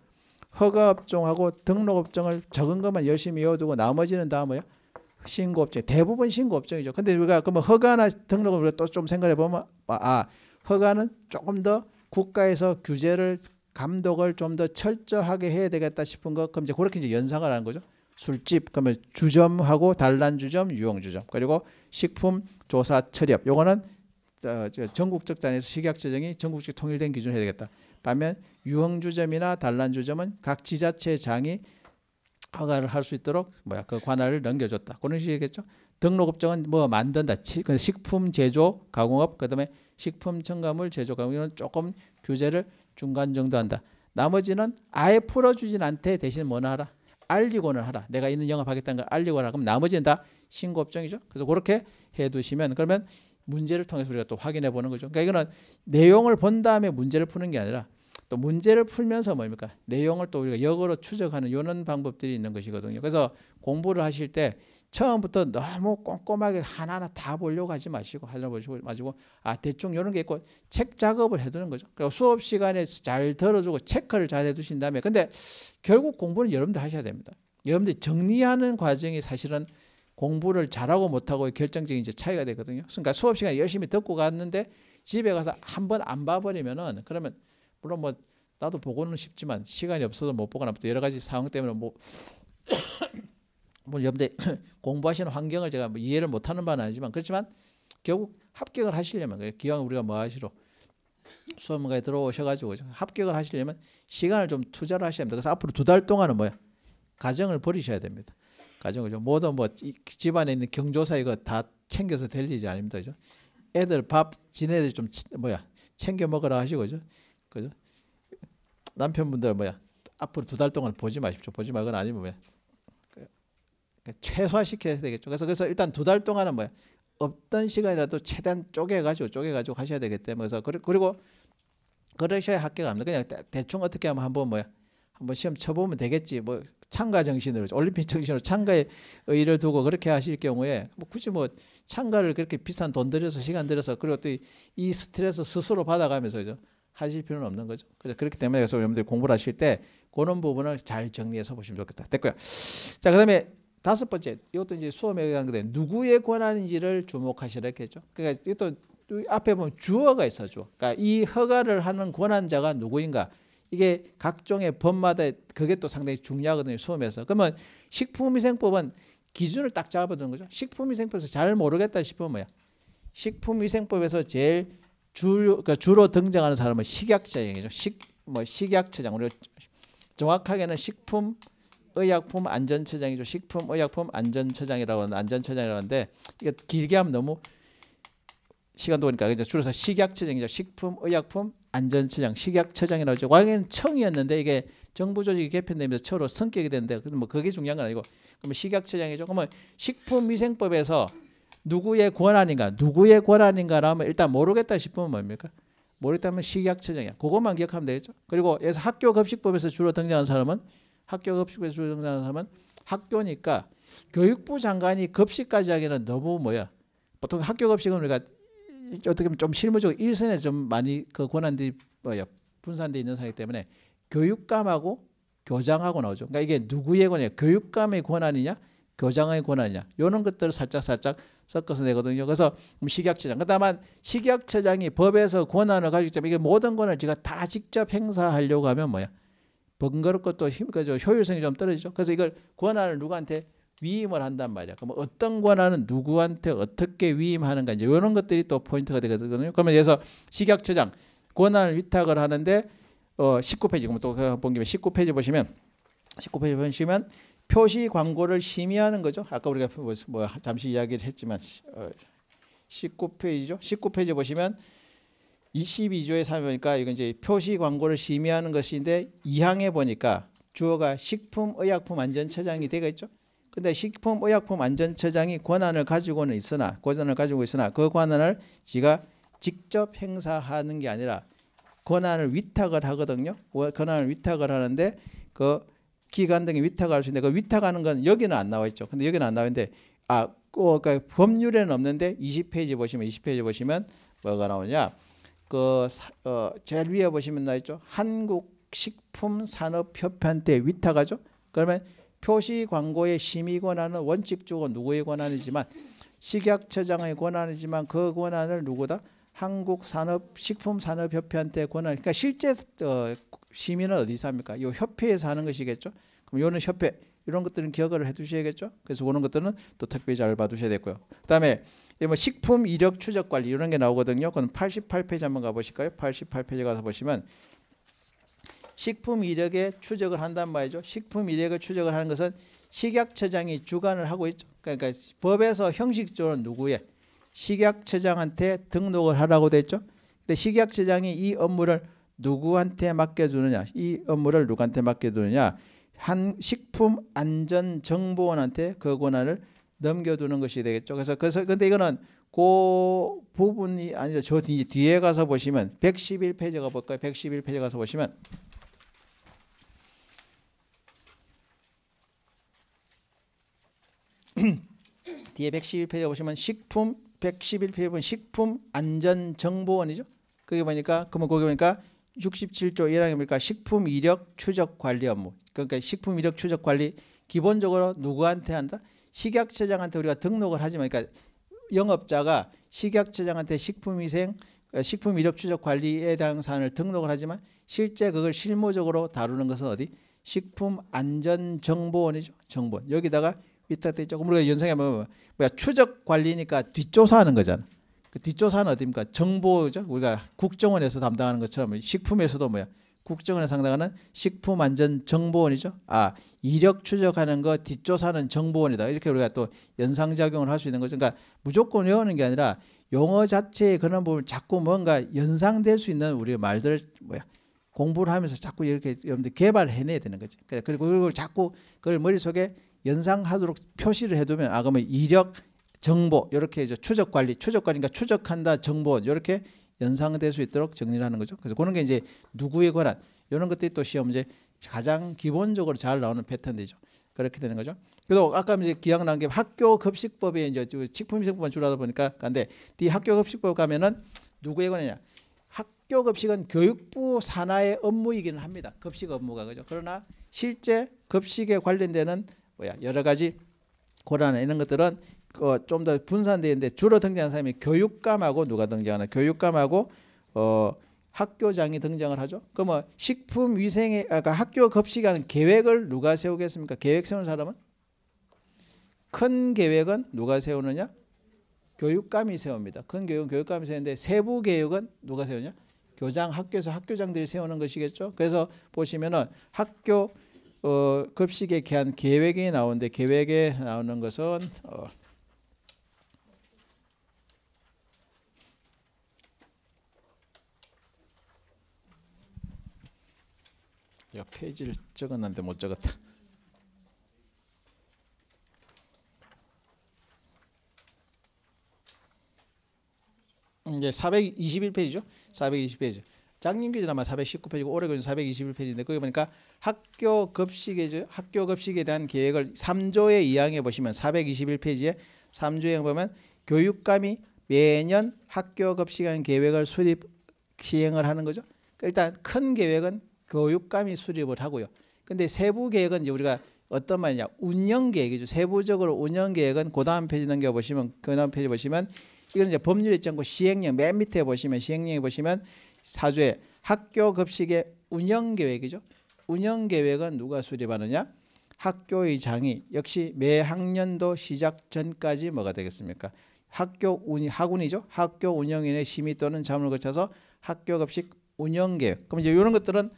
허가업종하고 등록업종을 적은 것만 열심히 외워두고 나머지는 다 뭐야? 신고업종. 대부분 신고업종이죠. 근데 우리가 그러면 허가나 등록을 우리가 또좀 생각해 보면 아, 아 허가는 조금 더 국가에서 규제를 감독을 좀 더 철저하게 해야 되겠다 싶은 거 그럼 이제 그렇게 이제 연상을 하는 거죠. 술집 그러면 주점하고 단란 주점, 유흥 주점 그리고 식품 조사 처리업 요거는 어, 전국적 단에서 식약 재정이 전국적 통일된 기준을 해야 되겠다. 반면 유형 주점이나 단란 주점은 각 지자체 장이 허가를 할 수 있도록 뭐야 그 관할을 넘겨줬다. 그런 식이겠죠. 등록업종은 뭐 만든다. 그 식품 제조 가공업 그다음에 식품 첨가물 제조 가공은 조금 규제를 중간 정도 한다. 나머지는 아예 풀어주진 않되 대신 뭐나 하라. 알리고는 하라. 내가 있는 영업하겠다는 걸 알리고 하라. 그럼 나머지는 다 신고업종이죠. 그래서 그렇게 해두시면 그러면 문제를 통해서 우리가 또 확인해 보는 거죠. 그러니까 이거는 내용을 본 다음에 문제를 푸는 게 아니라 또 문제를 풀면서 뭡니까? 내용을 또 우리가 역으로 추적하는 이런 방법들이 있는 것이거든요. 그래서 공부를 하실 때 처음부터 너무 꼼꼼하게 하나하나 다 보려고 하지 마시고 하려고 마시고 아 대충 이런 게 있고 책 작업을 해두는 거죠. 그리고 그러니까 수업 시간에 잘 들어주고 체크를 잘 해두신 다음에 근데 결국 공부는 여러분들 하셔야 됩니다. 여러분들 정리하는 과정이 사실은 공부를 잘하고 못하고 결정적인 이제 차이가 되거든요. 그러니까 수업 시간 열심히 듣고 갔는데 집에 가서 한 번 안 봐버리면은 그러면 물론 뭐 나도 보고는 싶지만 시간이 없어서 못 보거나 또 여러 가지 상황 때문에 뭐뭐 여러분들 공부하시는 환경을 제가 뭐 이해를 못하는 바는 아니지만 그렇지만 결국 합격을 하시려면 기왕 우리가 뭐 하시러 수험가에 들어오셔가지고 합격을 하시려면 시간을 좀 투자를 하셔야 합니다 그래서 앞으로 두 달 동안은 뭐야 가정을 버리셔야 됩니다. 가정을 좀 모든 뭐 집안에 있는 경조사 이거 다 챙겨서 될 일이 아닙니다. 그죠? 애들 밥 지네들 좀 뭐야 챙겨 먹으라 하시고 그죠? 그죠? 남편분들 뭐야 앞으로 두 달 동안 보지 마십시오. 보지 말거나 아니면 뭐야 그러니까 최소화시켜야 되겠죠. 그래서 그래서 일단 두 달 동안은 뭐야 없던 시간이라도 최대한 쪼개가지고 쪼개가지고 하셔야 되기 때문에 그래서 그리고 그러셔야 합격합니다 그냥 대, 충 어떻게 하면 한번 뭐야 한번 시험 쳐보면 되겠지. 뭐 참가 정신으로 올림픽 정신으로 참가에 의의를 두고 그렇게 하실 경우에 뭐 굳이 뭐 참가를 그렇게 비싼 돈 들여서 시간 들여서 그리고 또 이 스트레스 스스로 받아가면서 죠 하실 필요는 없는 거죠. 그래서 그렇기 때문에 그래서 여러분들 이 공부를 하실 때 그런 부분을 잘 정리해서 보시면 좋겠다. 됐고요. 자, 그다음에 다섯 번째, 이것도 이제 수험에 의한 건데 누구의 권한인지를 주목하시라겠죠. 그러니까 이것도 앞에 보면 주어가 있어 주. 그러니까 이 허가를 하는 권한자가 누구인가. 이게 각종의 법마다 그게 또 상당히 중요하거든요. 수험에서. 그러면 식품위생법은 기준을 딱 잡아두는 거죠. 식품위생법에서 잘 모르겠다 싶으면 뭐야? 식품위생법에서 제일 주 그러니까 주로 등장하는 사람은 식약처장이죠. 식, 뭐 식약처장. 우리 정확하게는 식품 의약품 안전처장이죠. 식품 의약품 안전처장이라고 하는 안전처장이라고 하는데 이거 길게 하면 너무 시간도 오니까 그죠. 줄여서 식약처장이죠. 식품 의약품 안전처장 식약처장이라고 하죠. 과 왕에는 청이었는데 이게 정부 조직이 개편되면서 처로 성격이 되는데 그래서 뭐 그게 중요한 건 아니고 그러면 식약처장이죠. 그러면 식품위생법에서 누구의 권한인가 누구의 권한인가라면 일단 모르겠다 싶으면 뭡니까? 모르겠다면 식약처장이야. 그것만 기억하면 되겠죠. 그리고 그래서 학교 급식법에서 주로 등장하는 사람은 학교급식에서 조정하면 학교니까 교육부 장관이 급식까지 하기는 너무 뭐야. 보통 학교급식은 우리가 어떻게 보면 좀 실무적으로 일선에 좀 많이 그 권한들이 뭐야 분산돼 있는 사이기 때문에 교육감하고 교장하고 나오죠. 그러니까 이게 누구의 권이냐? 교육감의 권한이냐? 교장의 권한이냐? 이런 것들을 살짝 살짝 섞어서 내거든요. 그래서 식약처장. 그다음에 식약처장이 법에서 권한을 가지기 때문에 이게 모든 권을 제가 다 직접 행사하려고 하면 뭐야? 번거롭고 또 힘, 그죠? 효율성이 좀 떨어지죠. 그래서 이걸 권한을 누구한테 위임을 한단 말이야. 그럼 어떤 권한은 누구한테 어떻게 위임하는가 이제 이런 것들이 또 포인트가 되거든요. 그러면 그래서 식약처장 권한을 위탁을 하는데 어 19페이지 그럼 또본 그 김에 19페이지 보시면 19페이지 보시면 표시 광고를 심의하는 거죠. 아까 우리가 뭐, 뭐 잠시 이야기를 했지만 어, 19페이지죠. 19페이지 보시면 22조에 삼면 보니까 이건 이제 표시 광고를 심의하는 것인데 이항에 보니까 주어가 식품의약품안전처장이 되어 있죠. 근데 식품의약품안전처장이 권한을 가지고는 있으나 권한을 가지고 있으나 그 권한을 지가 직접 행사하는 게 아니라 권한을 위탁을 하거든요. 권한을 위탁을 하는데 그 기관 등이 위탁할 수 있는데 그 위탁하는 건 여기는 안 나와 있죠. 근데 여기는 안 나와 있는데 아, 그, 그러니까 법률에는 없는데 20페이지 보시면 20페이지 보시면 뭐가 나오냐? 그 어, 제일 위에 보시면 나 있죠. 한국식품산업협회한테 위탁하죠. 그러면 표시 광고의 심의 권한은 원칙적으로 누구의 권한이지만 식약처장의 권한이지만 그 권한을 누구다? 한국산업식품산업협회한테 권한. 그러니까 실제 어, 심의는 어디서 합니까? 요 협회에서 하는 것이겠죠. 그럼 요는 협회 이런 것들은 기억을 해두셔야겠죠. 그래서 그런 것들은 또 특별히 잘 봐두셔야 되고요. 그다음에 예, 뭐 식품 이력 추적 관리 이런 게 나오거든요. 그건 88페이지 한번 가보실까요? 88페이지 가서 보시면 식품 이력의 추적을 한단 말이죠. 식품 이력을 추적을 하는 것은 식약처장이 주관을 하고 있죠. 그러니까 법에서 형식적으로 누구의 식약처장한테 등록을 하라고 돼죠 근데 식약처장이 이 업무를 누구한테 맡겨주느냐? 이 업무를 누구한테 맡겨주느냐? 한 식품 안전 정보원한테 그 권한을 넘겨두는 것이 되겠죠. 그래서 그래서 근데 이거는 그 부분이 아니라 저 뒤, 뒤에 가서 보시면 111페이지가 볼까요? 111페이지 가서 보시면 뒤에 111페이지 보시면 식품 111페이지 보면 식품 안전 정보원이죠. 그게 보니까 그러면 거기 보니까 67조 1항입니까? 식품 이력 추적 관리 업무. 그러니까 식품 이력 추적 관리 기본적으로 누구한테 한다? 식약처장한테 우리가 등록을 하지만 그러니까 영업자가 식약처장한테 식품위생 그러니까 식품위력 추적 관리에 대한 사안을 등록을 하지만 실제 그걸 실무적으로 다루는 것은 어디 식품안전정보원이죠 정보원 여기다가 위탁돼 있죠 우리가 연상해 보면 뭐야 추적 관리니까 뒷조사하는 거잖아 그 뒷조사는 어디입니까 정보죠 우리가 국정원에서 담당하는 것처럼 식품에서도 뭐야 국정원에 상당하는 식품안전정보원이죠. 아 이력 추적하는 거 뒷조사는 정보원이다. 이렇게 우리가 또 연상작용을 할 수 있는 거죠. 그러니까 무조건 외우는 게 아니라 용어 자체에 그런 부분 을 자꾸 뭔가 연상될 수 있는 우리 말들 뭐야 공부를 하면서 자꾸 이렇게 여러분들 개발해내야 되는 거지. 그러니까 그리고 그걸 자꾸 그걸 머릿속에 연상하도록 표시를 해두면 아 그러면 이력 정보 이렇게 이제 추적 관리 추적 관리니까 추적한다 정보 이렇게 연상될 수 있도록 정리를 하는 거죠. 그래서 그런 게 이제 누구에 관한 이런 것들이 또 시험제 가장 기본적으로 잘 나오는 패턴이죠. 그렇게 되는 거죠. 그래서 아까 이제 기억난 게 학교 급식법에 이제 식품위생법만 주로 다 보니까 근데 이 학교 급식법 가면은 누구에 관하냐? 학교 급식은 교육부 산하의 업무이기는 합니다. 급식 업무가 그죠. 그러나 실제 급식에 관련되는 뭐야 여러 가지 고라 이런 것들은 어, 좀더 분산되어 있는데 주로 등장하는 사람이 교육감하고 누가 등장하나 교육감하고 어, 학교장이 등장을 하죠. 그러면 뭐 식품 위생에 아까 그러니까 학교 급식하는 계획을 누가 세우겠습니까? 계획 세운 사람은 큰 계획은 누가 세우느냐? 교육감이 세웁니다. 큰 계획은 교육감이 세우는데 세부 계획은 누가 세우냐? 교장 학교에서 학교장들이 세우는 것이겠죠. 그래서 보시면은 학교 어, 급식에 대한 계획이 나오는데 계획에 나오는 것은 어, 야 페이지를 적었는데 못 적었다. 이제 421페이지죠. 421페이지. 작년 기준 아마 419페이지고 올해 기준 421페이지인데 거기 보니까 학교 급식에 학교 급식에 대한 계획을 3조에 이항해 보시면 421페이지에 3조에 보면 교육감이 매년 학교 급식안 계획을 수립 시행을 하는 거죠. 그러니까 일단 큰 계획은 교육감이 수립을 하고요. 근데 세부 계획은 이제 우리가 어떤 말이냐 운영 계획이죠. 세부적으로 운영 계획은 그 다음 페이지 넘겨 보시면 그 다음 페이지 보시면 이건 이제 법률에 정고 시행령 맨 밑에 보시면 시행령에 보시면 사조에 학교 급식의 운영 계획이죠. 운영 계획은 누가 수립하느냐? 학교의 장이 역시 매 학년도 시작 전까지 뭐가 되겠습니까? 학교 운 학운이죠. 학교 운영인의 심의 또는 자문을 거쳐서 학교 급식 운영 계획. 그럼 이제 이런 것들은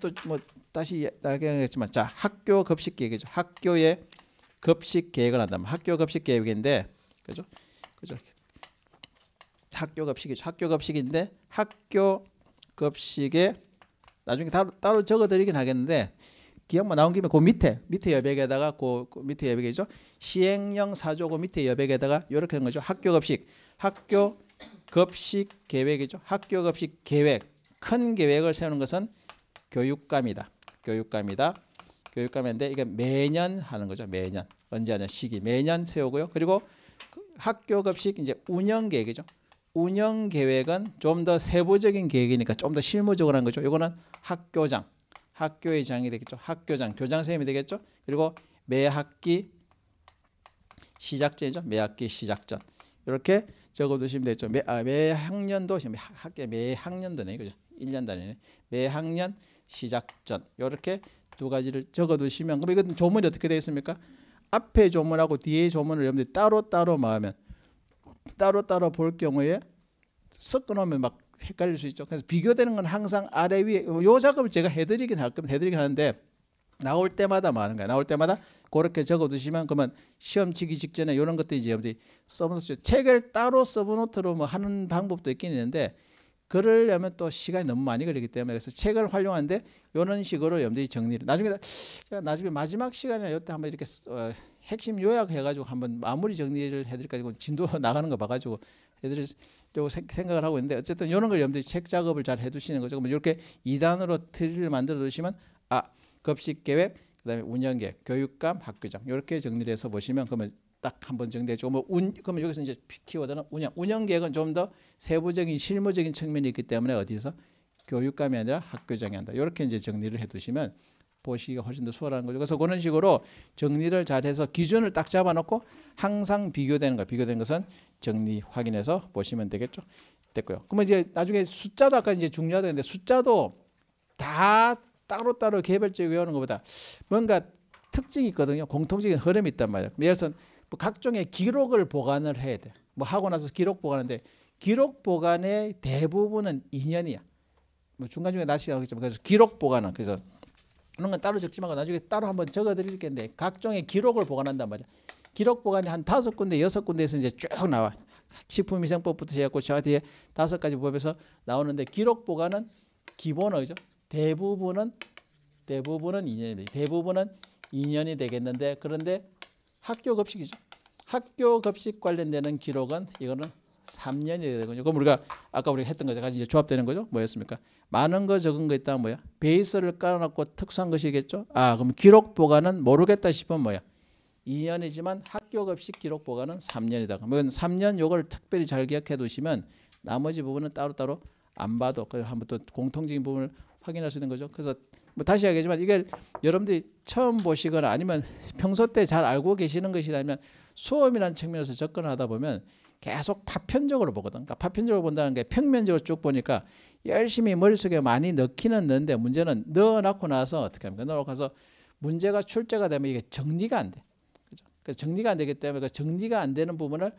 또뭐 다시 예, 나가겠지만 자 학교 급식 계획이죠. 학교의 급식 계획을 한다면 학교 급식 계획인데 그죠? 그죠? 학교 급식이죠. 학교 급식인데 학교 급식에 나중에 따로, 따로 적어드리긴 하겠는데 기억만 나온 김에 그 밑에 밑에 여백에다가 그, 그 밑에 여백이죠 시행령 사조고 그 밑에 여백에다가 이렇게 된 거죠 학교 급식 학교 급식 계획이죠 학교 급식 계획 큰 계획을 세우는 것은 교육감이다. 교육감이다. 교육감인데 이게 매년 하는 거죠. 매년 언제 하냐 시기 매년 세우고요. 그리고 그 학교 급식 이제 운영 계획이죠. 운영 계획은 좀 더 세부적인 계획이니까 좀 더 실무적으로 한 거죠. 이거는 학교장, 학교의 장이 되겠죠. 학교장, 교장 선생님이 되겠죠. 그리고 매 학기 시작전이죠. 매 학기 시작전 이렇게 적어두시면 되죠. 매, 아, 매 학년도 매 학기 매 학년도네 그죠. 1년 단위는매 학년 시작 전. 이렇게 두 가지를 적어두시면 그럼 이건 조문이 어떻게 되어 있습니까? 앞에 조문하고 뒤에 조문을 여러분들이 따로따로 말하면 따로따로 볼 경우에 섞어놓으면 막 헷갈릴 수 있죠. 그래서 비교되는 건 항상 아래 위에 요 작업을 제가 해드리긴 할 겁니다. 해드리긴 하는데 나올 때마다 많은 뭐 거예요. 나올 때마다 그렇게 적어두시면 그러면 시험 치기 직전에 이런 것들 이제 이 여러분들이 써보놓죠. 책을 따로 써보노트로 뭐 하는 방법도 있긴 있는데 그러려면 또 시간이 너무 많이 걸리기 때문에 그래서 책을 활용하는데 이런 식으로 염두에 정리를 나중에 제가 나중에 마지막 시간에 이때 한번 이렇게 어, 핵심 요약해가지고 한번 마무리 정리를 해드릴까지고 진도 나가는 거 봐가지고 해드리려고 생각을 하고 있는데 어쨌든 이런 걸 염두에 책 작업을 잘 해두시는 거죠. 그럼 이렇게 2단으로 틀를 만들어 두시면 아 급식 계획 그다음에 운영 계획 교육감 학교장 이렇게 정리를 해서 보시면 그러면 딱한번 정리해주고 뭐 운, 그러면 여기서 이제 키워드는 운영. 운영 계획은 좀 더 세부적인 실무적인 측면이 있기 때문에 어디서 교육감이 아니라 학교장이 한다. 이렇게 이제 정리를 해두시면 보시기가 훨씬 더 수월한 거죠. 그래서 그런 식으로 정리를 잘해서 기준을 딱 잡아놓고 항상 비교되는 거. 비교된 것은 정리 확인해서 보시면 되겠죠. 됐고요. 그러면 이제 나중에 숫자도 아까 이제 중요하다는데 숫자도 다 따로따로 개별적으로 외우는 것보다 뭔가 특징이 있거든요. 공통적인 흐름이 있단 말이에요. 예를 들어서 뭐 각종의 기록을 보관을 해야 돼. 뭐 하고 나서 기록 보관하는데 기록 보관의 대부분은 2년이야. 뭐중간중에 날씨가 하겠지만 그래서 기록 보관은 그래서 그런 건 따로 적지 말 나중에 따로 한번 적어 드릴 텐데 각종의 기록을 보관한단 말이야. 기록 보관이 한 다섯 군데 여섯 군데에서 이제 쭉 나와. 식품위생법부터 시작하고 저 뒤에 다섯 가지 법에서 나오는데 기록 보관은 기본어죠. 대부분은 대부분은 2년이 대부분은 2년이 되겠는데 그런데 학교 급식이죠. 학교 급식 관련되는 기록은 이거는 3년이 되거든요. 그럼 우리가 아까 우리가 했던 거죠. 같이 이제 조합되는 거죠. 뭐였습니까? 많은 거 적은 거 있다 뭐야? 베이스를 깔아놓고 특수한 것이겠죠. 아 그럼 기록 보관은 모르겠다 싶으면 뭐야? 2년이지만 학교 급식 기록 보관은 3년이다. 그러면 3년 요걸 특별히 잘 기억해 두시면 나머지 부분은 따로따로 안 봐도 그래 한번 또 공통적인 부분을 확인할 수 있는 거죠. 그래서 뭐 다시 얘기하지만 이게 여러분들이 처음 보시거나 아니면 평소 때 잘 알고 계시는 것이라면 수험이라는 측면에서 접근하다 보면 계속 파편적으로 보거든. 그러니까 파편적으로 본다는 게 평면적으로 쭉 보니까 열심히 머릿속에 많이 넣기는 넣는데 문제는 넣어놓고 나서 어떻게 합니까? 넣어놓고 나서 문제가 출제가 되면 이게 정리가 안 돼. 그죠? 그 정리가 안 되기 때문에 그 정리가 안 되는 부분을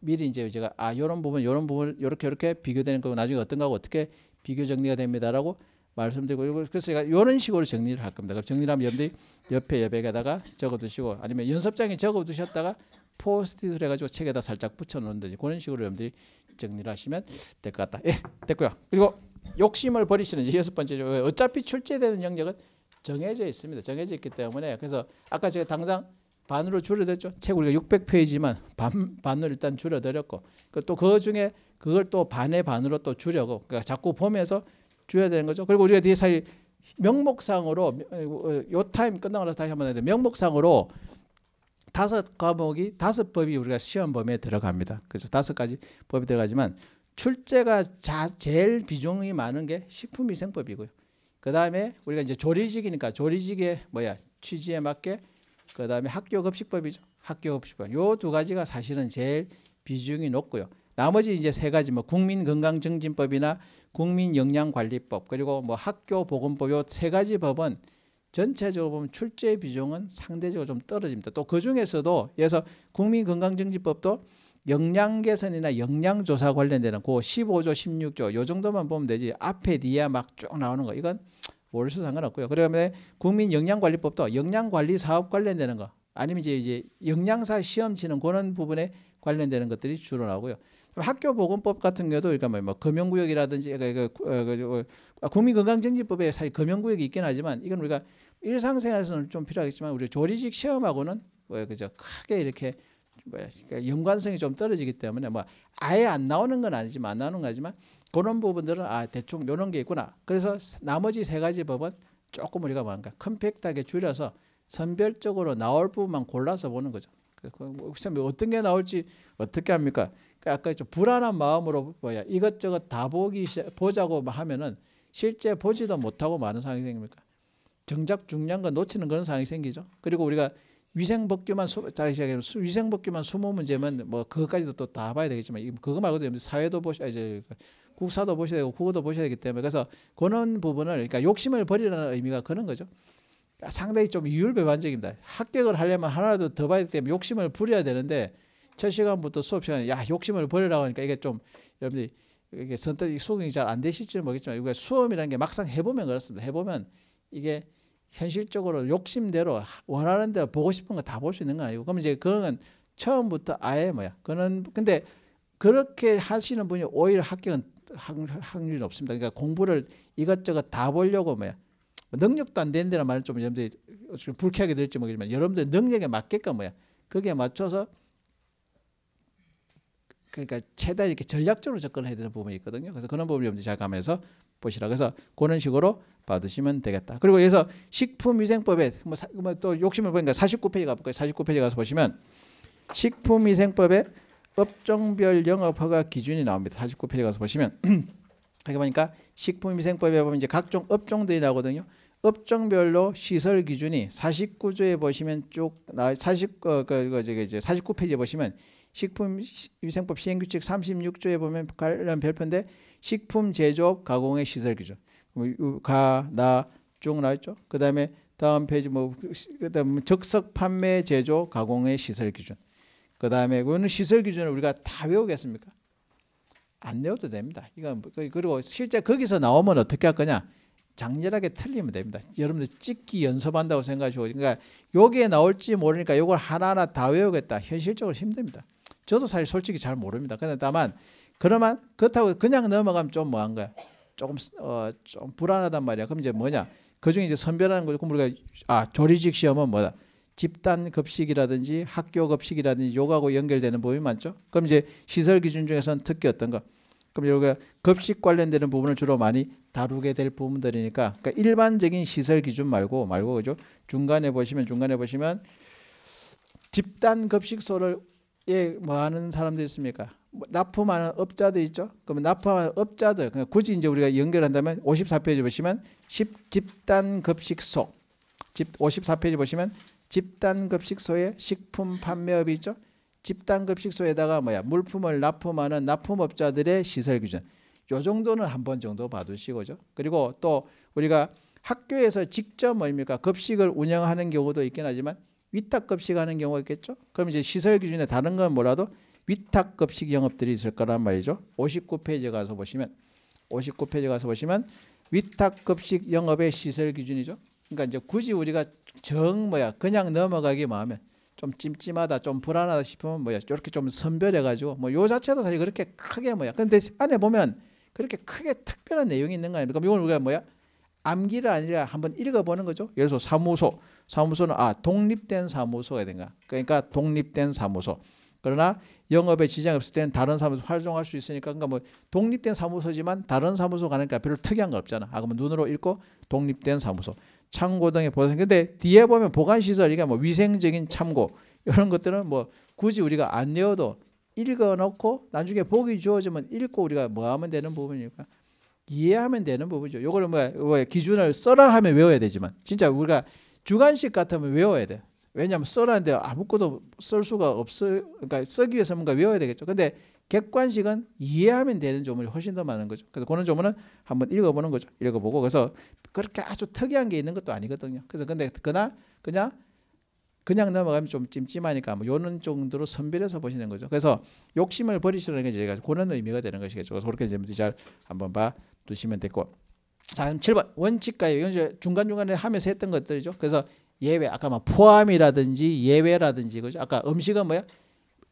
미리 이제 제가 아 요런 부분 요런 부분 요렇게 요렇게 비교되는 거고 나중에 어떤 거하고 어떻게 비교 정리가 됩니다라고 말씀드리고 그래서 제가 요런 식으로 정리를 할 겁니다. 그럼 정리를 하면 여러분들이 옆에 여백에다가 적어두시고 아니면 연습장에 적어두셨다가 포스트잇을 해가지고 책에다 살짝 붙여놓는다든지 그런 식으로 여러분들이 정리를 하시면 될 것 같다. 예, 됐고요. 그리고 욕심을 버리시는 여섯 번째 어차피 출제되는 영역은 정해져 있습니다. 정해져 있기 때문에 그래서 아까 제가 당장 반으로 줄여드렸죠. 책 우리가 600페이지만 반, 반으로 일단 줄여드렸고 또그 그 중에 그걸 또 반의 반으로 또 줄여고 그러니까 자꾸 보면서 줄여야 되는 거죠. 그리고 우리가 뒤에 사이 명목상으로 어, 요 타임 끝나고 나서 다시 한번 해야 돼. 명목상으로 다섯 과목이 다섯 법이 우리가 시험 범위에 들어갑니다. 그래서 다섯 가지 법이 들어가지만 출제가 자, 제일 비중이 많은 게 식품위생법이고요. 그 다음에 우리가 이제 조리직이니까 조리직의 뭐야 취지에 맞게 그 다음에 학교급식법이죠. 학교급식법. 요두 가지가 사실은 제일 비중이 높고요. 나머지 이제 세 가지 뭐 국민건강증진법이나 국민영양관리법 그리고 뭐 학교보건법 요 세 가지 법은 전체적으로 보면 출제 비중은 상대적으로 좀 떨어집니다. 또 그 중에서도 그래서 국민건강증진법도 역량 개선이나 역량 조사 관련되는 그 15조, 16조 요 정도만 보면 되지 앞에 뒤에 막 쭉 나오는 거 이건 모를수 상관없고요. 그러면 국민 역량 관리법도 역량 관리 사업 관련되는 거 아니면 이제 이제 영양사 시험 치는 그런 부분에 관련되는 것들이 주로 나오고요. 학교 보건법 같은 경우도 그러니까 뭐, 뭐 금연구역이라든지 그러니까 어, 국민건강증진법에 사실 금연구역이 있긴 하지만 이건 우리가 일상생활에서는 좀 필요하겠지만 우리 조리직 시험하고는 뭐 그죠 크게 이렇게 뭐야 그니까 연관성이 좀 떨어지기 때문에 뭐 아예 안 나오는 건 아니지만 안 나오는 거지만 그런 부분들은 아 대충 요런 게 있구나 그래서 나머지 세 가지 법은 조금 우리가 뭔가 컴팩트하게 줄여서 선별적으로 나올 부분만 골라서 보는 거죠. 혹시 그, 그, 뭐, 어떤 게 나올지 어떻게 합니까? 그까좀 그러니까 불안한 마음으로 뭐야 이것저것 다 보기 시작, 보자고 하면은 실제 보지도 못하고 많은 상황이 생깁니까? 정작 중요한 건 놓치는 그런 상황이 생기죠. 그리고 우리가 위생 법규만 다시 시작하면 위생 법규만 20문제면 뭐 그것까지도 또 다 봐야 되겠지만 그거 말고도 사회도 보셔야 이제 국사도 보셔야 되고 국어도 보셔야 되기 때문에 그래서 그런 부분을 그러니까 욕심을 버리라는 의미가 그런 거죠. 상당히 좀 이율배반적입니다. 합격을 하려면 하나라도 더 봐야 되기 때문에 욕심을 부려야 되는데 첫 시간부터 수업 시간에 야 욕심을 버리라고 하니까 이게 좀 여러분들이 게 선뜻 소응이 잘 안 되실지 모르겠지만 이게 수험이라는 게 막상 해보면 그렇습니다. 해보면 이게 현실적으로 욕심대로 원하는 대로 보고 싶은 거 다 볼 수 있는 건 아니고 그럼 이제 그건 처음부터 아예 뭐야 그는 근데 그렇게 하시는 분이 오히려 합격은 확률이 없습니다. 그러니까 공부를 이것저것 다 보려고 뭐야 능력도 안 된다는 말은 좀 여러분들이 좀 불쾌하게 될지 모르겠지만 뭐 여러분들 능력에 맞게끔 뭐야 거기에 맞춰서 그러니까 최대한 이렇게 전략적으로 접근해야 되는 부분이 있거든요. 그래서 그런 부분을 여러분들이 잘 감해서 보시라. 그래서 그런 식으로 받으시면 되겠다. 그리고 여기서 식품위생법에 뭐, 사, 뭐또 욕심을 보니까 49페이지 가볼까요? 49페이지 가서 보시면 식품위생법에 업종별 영업허가 기준이 나옵니다. 49페이지 가서 보시면 여기 그러니까 보니까 식품위생법에 보면 이제 각종 업종들이 나오거든요. 업종별로 시설 기준이 49조에 보시면 쭉나 40, 어, 그, 그, 그, 그, 49페이지에 보시면 식품위생법 시행규칙 36조에 보면 관련 별표인데 식품 제조업 가공의 시설 기준 뭐, 가, 나, 쭉 나왔죠. 그 다음에 다음 페이지 뭐 그다음 적석 판매 제조 가공의 시설 기준 그 다음에 그거는 시설 기준을 우리가 다 외우겠습니까? 안 외워도 됩니다. 이건 뭐, 그, 그리고 실제 거기서 나오면 어떻게 할 거냐? 장렬하게 틀리면 됩니다. 여러분들 찍기 연습한다고 생각하시고 그러니까 여기에 나올지 모르니까 이걸 하나하나 다 외우겠다. 현실적으로 힘듭니다. 저도 사실 솔직히 잘 모릅니다. 근데 다만 그러면 그렇다고 그냥 넘어가면 좀 뭐한 거야. 조금 어, 좀 불안하단 말이야. 그럼 이제 뭐냐? 그중에 이제 선별하는 거죠. 그럼 우리가 아 조리직 시험은 뭐다? 집단 급식이라든지 학교 급식이라든지 요가하고 연결되는 부분이 많죠. 그럼 이제 시설 기준 중에서는 특히 어떤 거 그럼 여기가 급식 관련되는 부분을 주로 많이 다루게 될 부분들이니까 그러니까 일반적인 시설 기준 말고 말고 그죠? 중간에 보시면 중간에 보시면 집단 급식소를 예뭐 하는 사람도 있습니까? 뭐 납품하는 업자도 있죠. 그러면 납품하는 업자들 그러 그러니까 굳이 이제 우리가 연결한다면 54페이지 보시면 10 집단 급식소 집 54페이지 보시면 집단 급식소에 식품 판매업이 있죠. 집단급식소에다가 뭐야 물품을 납품하는 납품업자들의 시설 규준요 정도는 한 번 정도 봐두시고죠. 그리고 또 우리가 학교에서 직접 뭡니까 급식을 운영하는 경우도 있긴 하지만 위탁급식하는 경우가 있겠죠. 그럼 이제 시설 기준에 다른 건 뭐라도 위탁급식 영업들이 있을 거란 말이죠. 59페이지 가서 보시면 59페이지 가서 보시면 위탁급식 영업의 시설 기준이죠. 그러니까 이제 굳이 우리가 정 뭐야 그냥 넘어가기 만 하면 좀 찜찜하다, 좀 불안하다 싶으면 뭐야 이렇게 좀 선별해가지고 뭐 요 자체도 사실 그렇게 크게 뭐야. 근데 안에 보면 그렇게 크게 특별한 내용이 있는 거 아닙니까? 그럼 이건 우리가 뭐야 암기를 아니라 한번 읽어보는 거죠. 예를 들어 사무소, 사무소는 아 독립된 사무소가 된가. 그러니까 독립된 사무소. 그러나 영업에 지장이 없을 때는 다른 사무소 활동할 수 있으니까 그러니까 뭐 독립된 사무소지만 다른 사무소 가니까 별로 특이한 거 없잖아. 아 그러면 눈으로 읽고 독립된 사무소. 창고 등의 보상. 근데 뒤에 보면 보관 시설 이게 뭐 위생적인 참고 이런 것들은 뭐 굳이 우리가 안 외워도 읽어놓고 나중에 보기 주어지면 읽고 우리가 뭐 하면 되는 부분이니까 이해하면 되는 부분이죠. 요거를 뭐 기준을 써라 하면 외워야 되지만 진짜 우리가 주관식 같으면 외워야 돼. 왜냐하면 써라는데 아무것도 쓸 수가 없어. 그러니까 쓰기 위해서 뭔가 외워야 되겠죠. 근데 객관식은 이해하면 되는 조문이 훨씬 더 많은 거죠. 그래서 그런 조문은 한번 읽어보는 거죠. 읽어보고 그래서 그렇게 아주 특이한 게 있는 것도 아니거든요. 그래서 근데 그나 그냥 그냥 넘어가면 좀 찜찜하니까 뭐 요런 정도로 선별해서 보시는 거죠. 그래서 욕심을 버리시라는 게 제가 그런 의미가 되는 것이겠죠. 그래서 그렇게 여러분들잘 한번 봐 두시면 되고 자, 7번 원칙과 영제 중간중간에 하면서 했던 것들이죠. 그래서 예외 아까 막 포함이라든지 예외라든지 그죠. 아까 음식은 뭐야?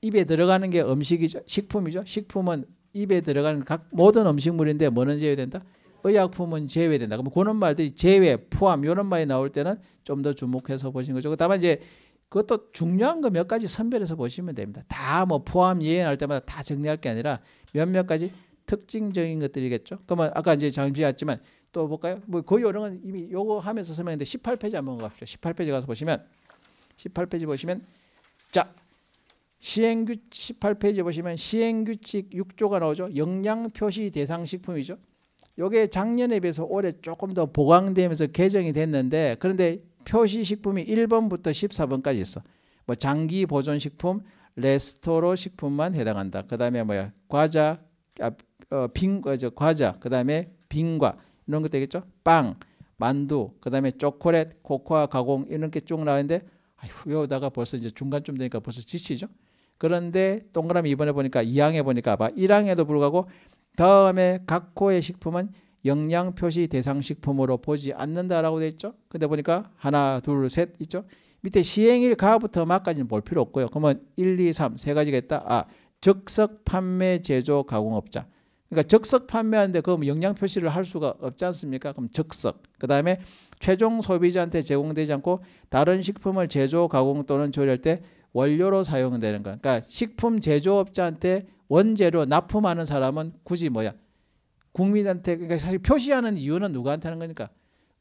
입에 들어가는 게 음식이죠. 식품이죠. 식품은 입에 들어가는 각 모든 음식물인데 뭐는 제외된다? 의약품은 제외된다. 그럼 그런 말들이 제외, 포함 이런 말이 나올 때는 좀 더 주목해서 보시는 거죠. 다만 이제 그것도 중요한 거 몇 가지 선별해서 보시면 됩니다. 다 뭐 포함 예외할 때마다 다 정리할 게 아니라 몇몇 가지 특징적인 것들이겠죠. 그러면 아까 이제 잠시 왔지만 또 볼까요? 뭐 거의 이런 건 이미 요거 하면서 설명했는데 18페이지 한번 가십시오. 18페이지 가서 보시면 18페이지 보시면 자 시행규칙 18페이지 보시면 시행규칙 6조가 나오죠. 영양표시 대상식품이죠. 요게 작년에 비해서 올해 조금 더 보강되면서 개정이 됐는데 그런데 표시식품이 1번부터 14번까지 있어. 뭐 장기 보존식품, 레스토로 식품만 해당한다. 그다음에 뭐야? 과자, 아, 어, 빙과죠. 어, 과자. 그다음에 빙과 이런 것 되겠죠? 빵, 만두, 그다음에 초콜릿, 코코아 가공 이런 게 쭉 나오는데 아휴, 외우다가 벌써 이제 중간쯤 되니까 벌써 지치죠. 그런데 동그라미 이번에 보니까 2항에 보니까 봐 1항에도 불구하고 다음에 각호의 식품은 영양 표시 대상 식품으로 보지 않는다라고 돼 있죠. 근데 보니까 하나, 둘, 셋 있죠. 밑에 시행일 가부터 마까지는볼 필요 없고요. 그러면 1, 2, 3 세 가지가 있다. 아, 적석 판매 제조 가공업자. 그러니까 적석 판매하는데 그럼 영양 표시를 할 수가 없지 않습니까? 그럼 적석. 그다음에 최종 소비자한테 제공되지 않고 다른 식품을 제조 가공 또는 조리할 때 원료로 사용되는 거. 그러니까 식품 제조업자한테 원재료 납품하는 사람은 굳이 뭐야? 국민한테 그러니까 사실 표시하는 이유는 누구한테 하는 거니까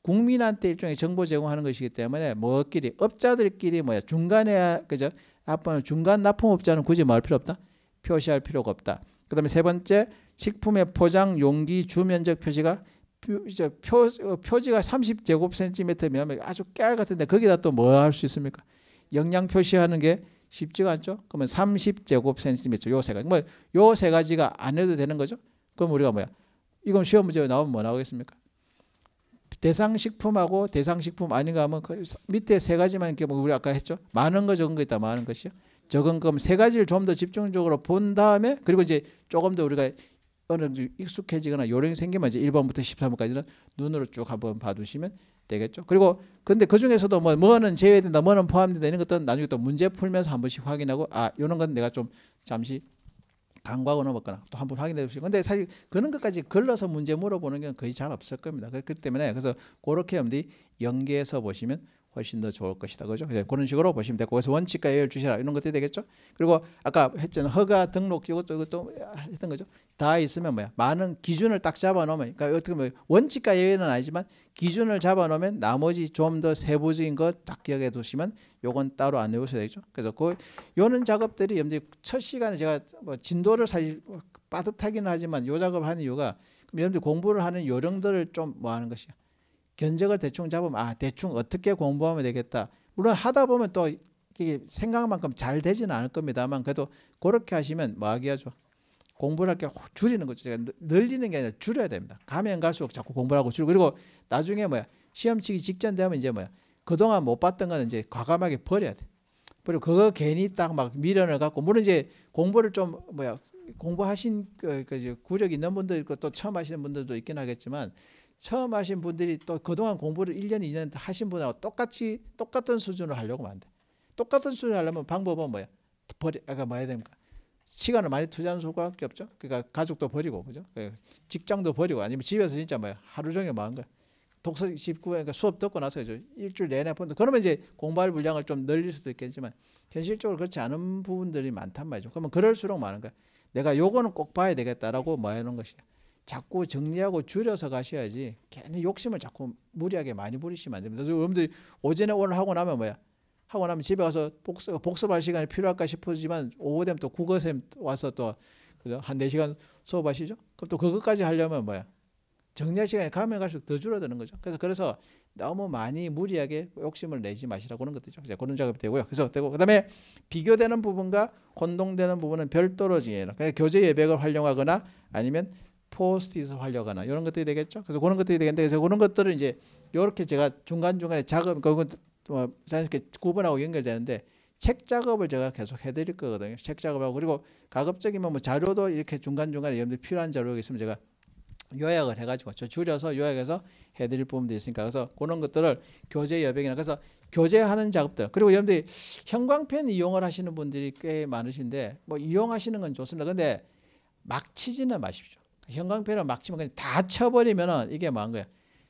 국민한테 일종의 정보 제공하는 것이기 때문에 뭐끼리 업자들끼리 뭐야 중간에 그죠? 아빠 중간 납품업자는 굳이 말할 필요 없다. 표시할 필요가 없다. 그다음에 세 번째 식품의 포장 용기 주면적 표시가 표, 표, 어, 표지가 30제곱센티미터면 아주 깨알 같은데 거기다 또 뭐 할 수 있습니까? 영양 표시하는 게 쉽지가 않죠. 그러면 30제곱센티미터 요 세 가지. 뭐 요 세 가지가 안 해도 되는 거죠. 그럼 우리가 뭐야? 이건 시험 문제 나오면 뭐 나오겠습니까? 대상식품하고 대상식품 아닌가 하면 그 밑에 세 가지만 이렇게 뭐 우리 아까 했죠. 많은 거 적은 거 있다. 많은 것이요. 적은 거세 가지를 좀더 집중적으로 본 다음에 그리고 이제 조금 더 우리가 어느 익숙해지거나 요령이 생기면 이제 1번부터 13번까지는 눈으로 쭉 한번 봐두시면 되겠죠. 그리고 근데 그 중에서도 뭐 뭐는 제외된다, 뭐는 포함된다 이런 것들은 나중에 또 문제 풀면서 한 번씩 확인하고 아 이런 건 내가 좀 잠시 간과하고 넘었거나 또 한번 확인해 보시고 근데 사실 그런 것까지 걸러서 문제 물어보는 건 거의 잘 없을 겁니다. 그렇기 때문에 그래서 그렇게 여러분들 연계해서 보시면 훨씬 더 좋을 것이다. 그죠? 그런 식으로 보시면 되고 그래서 원칙과 예외를 주시라 이런 것들이 되겠죠. 그리고 아까 했던 허가 등록 이것도 이것도 했던 거죠. 다 있으면 뭐야? 많은 기준을 딱 잡아놓으면 그러니까 어떻게 보면 원칙과 예외는 아니지만 기준을 잡아놓으면 나머지 좀 더 세부적인 것 딱 기억해 두시면 요건 따로 안 외우셔야 되죠. 겠 그래서 그 요런 작업들이 염두에 첫 시간에 제가 뭐 진도를 사실 빠듯하긴 하지만 요 작업 하는 이유가 여러분들 공부를 하는 요령들을 좀 뭐 하는 것이야. 견적을 대충 잡으면 아 대충 어떻게 공부하면 되겠다. 물론 하다 보면 또 생각만큼 잘 되지는 않을 겁니다만 그래도 그렇게 하시면 뭐하기야죠. 공부를 할게 줄이는 거죠. 늘리는 게 아니라 줄여야 됩니다. 가면 갈수록 자꾸 공부를 하고 줄고 그리고 나중에 뭐야 시험치기 직전 되면 이제 뭐야 그동안 못 봤던 거는 이제 과감하게 버려야 돼. 그리고 그거 괜히 딱 막 미련을 갖고 물론 이제 공부를 좀 뭐야 공부하신 그, 그 구력 있는 분들 있고 또 처음 하시는 분들도 있긴 하겠지만 처음 하신 분들이 또 그동안 공부를 1년, 2년 하신 분하고 똑같이 똑같은 수준으로 하려고 하면 안 돼. 똑같은 수준으로 하려면 방법은 뭐야? 버리, 아까 뭐 해야 됩니까? 시간을 많이 투자하는 수밖에 없죠. 그러니까 가족도 버리고, 그죠? 예, 직장도 버리고, 아니면 집에서 진짜 뭐야? 하루 종일 뭐한 거야? 독서 집구에 그러니까 수업 듣고 나서 이제 일주일 내내 본다. 그러면 이제 공부할 분량을 좀 늘릴 수도 있겠지만 현실적으로 그렇지 않은 부분들이 많단 말이죠. 그러면 그럴수록 많은 거야. 내가 요거는 꼭 봐야 되겠다라고 뭐 해놓은 것이야. 자꾸 정리하고 줄여서 가셔야지 괜히 욕심을 자꾸 무리하게 많이 부리시면 안 됩니다. 여러분들이 오전에 오늘 하고 나면 뭐야? 하고 나면 집에 가서 복습, 복습할 시간이 필요할까 싶지만 어 오후 되면 또 국어쌤 와서 또 한 4시간 수업하시죠? 그럼 또 그것까지 하려면 뭐야? 정리할 시간이 가면 갈수록 더 줄어드는 거죠. 그래서 그래서 너무 많이 무리하게 욕심을 내지 마시라고 하는 것들죠. 이제 그런 작업이 되고요. 그래서 되고 그다음에 비교되는 부분과 혼동되는 부분은 별도로 진행해라. 그러 그러니까 교재 예백을 활용하거나 아니면 포스트잇을 활용하나 이런 것들이 되겠죠. 그래서 그런 것들이 되겠는데 그래서 그런 것들을 이제 이렇게 제가 중간 중간에 작업 그건 뭐 그, 어, 자연스럽게 구분하고 연결되는데 책 작업을 제가 계속 해드릴 거거든요. 책 작업하고 그리고 가급적이면 뭐 자료도 이렇게 중간 중간에 여러분들 필요한 자료가 있으면 제가 요약을 해가지고 저 줄여서 요약해서 해드릴 부분도 있으니까 그래서 그런 것들을 교재 여백이나 그래서 교재하는 작업들 그리고 여러분들이 형광펜 이용을 하시는 분들이 꽤 많으신데 뭐 이용하시는 건 좋습니다. 근데 막 치지는 마십시오. 형광펜을 막 치면 그냥 다 쳐버리면은 이게 뭐한 거야.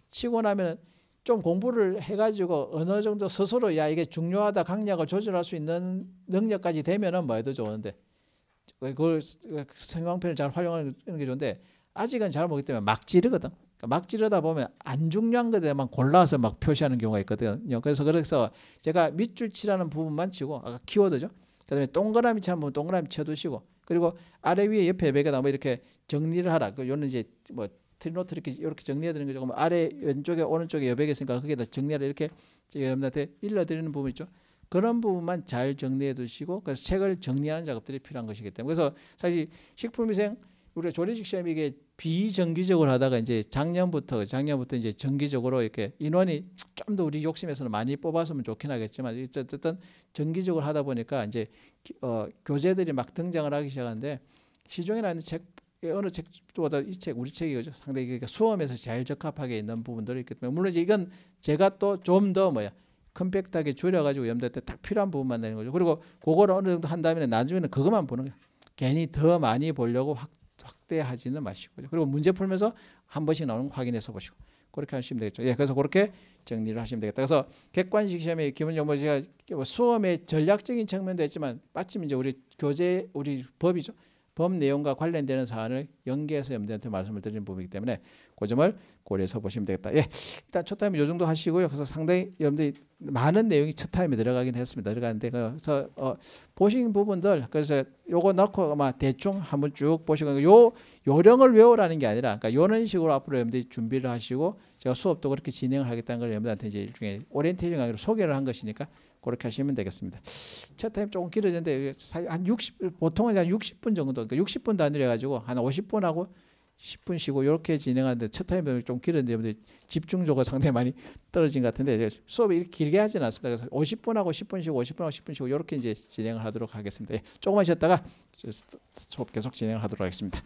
치고 나면은 좀 공부를 해가지고 어느 정도 스스로 야 이게 중요하다 강약을 조절할 수 있는 능력까지 되면은 뭐해도 좋은데 그걸 형광펜을잘 활용하는 게 좋은데 아직은 잘 모르기 때문에 막 지르거든. 그러니까 막 지르다 보면 안 중요한 것에만 골라서 막 표시하는 경우가 있거든요. 그래서 그래서 제가 밑줄 치라는 부분만 치고 아까 키워드죠. 그다음에 동그라미 치는 부분 동그라미 쳐두시고 그리고 아래 위에 옆에 베개다 뭐 이렇게 정리를 하라. 그 요는 이제 뭐 트리노트 이렇게 이렇게 정리해 드리는 거죠. 그 아래 왼쪽에 오른쪽에 여백이 있으니까 거기다 정리를 이렇게 여러분한테 일러 드리는 부분 있죠. 그런 부분만 잘 정리해 두시고 그래서 책을 정리하는 작업들이 필요한 것이기 때문에 그래서 사실 식품위생 우리가 조리식 시험이 이게 비정기적으로 하다가 이제 작년부터 작년부터 이제 정기적으로 이렇게 인원이 좀 더 우리 욕심에서는 많이 뽑았으면 좋긴 하겠지만 어쨌든 정기적으로 하다 보니까 이제 어, 교재들이 막 등장을 하기 시작하는데 시중에 나는 책 예, 어느 책보다 이 책, 우리 책이 상당히 그러니까 수험에서 제일 적합하게 있는 부분들이 있기 때문에 물론 이건 제가 또 좀 더 뭐야 컴팩트하게 줄여가지고 염대 두때딱 필요한 부분만 내는 거죠. 그리고 그거를 어느 정도 한 다음에 나중에는 그것만 보는 거예요. 괜히 더 많이 보려고 확, 확대하지는 마시고 그리고 문제 풀면서 한 번씩 나오는 거 확인해서 보시고 그렇게 하시면 되겠죠. 예, 그래서 그렇게 정리를 하시면 되겠다. 그래서 객관식 시험의 기본 정보 제가 수험의 전략적인 측면도 있지만 마침 이제 우리 교재 우리 법이죠. 법 내용과 관련되는 사안을 연계해서 염두한테 말씀을 드리는 부분이기 때문에 그 점을 고려해서 보시면 되겠다. 예, 일단 첫 타임 요 정도 하시고요. 그래서 상당히 염두 많은 내용이 첫 타임에 들어가긴 했습니다. 들어가는데 그래서 어, 보신 부분들 그래서 요거 넣고 아마 대충 한번 쭉 보시고 요 요령을 외우라는 게 아니라 그러니까 요런 식으로 앞으로 염두 준비를 하시고 제가 수업도 그렇게 진행을 하겠다는 걸 염두한테 이제 일종의 오리엔테이션 강의로 소개를 한 것이니까 그렇게 하시면 되겠습니다. 채타임 조금 길어졌는데 한 60, 보통은 한 60분 정도, 그러니까 60분 단위로 해가지고 한 50분 하고 10분 쉬고 이렇게 진행하는데 첫 타임이 좀 길었는데 집중적으 상당히 많이 떨어진 것 같은데 수업이 이렇게 길게 하진 않습니다. 그래서 50분하고 10분 쉬고 50분하고 10분 쉬고 이렇게 이제 진행을 하도록 하겠습니다. 예, 조금만 쉬었다가 수업 계속 진행을 하도록 하겠습니다.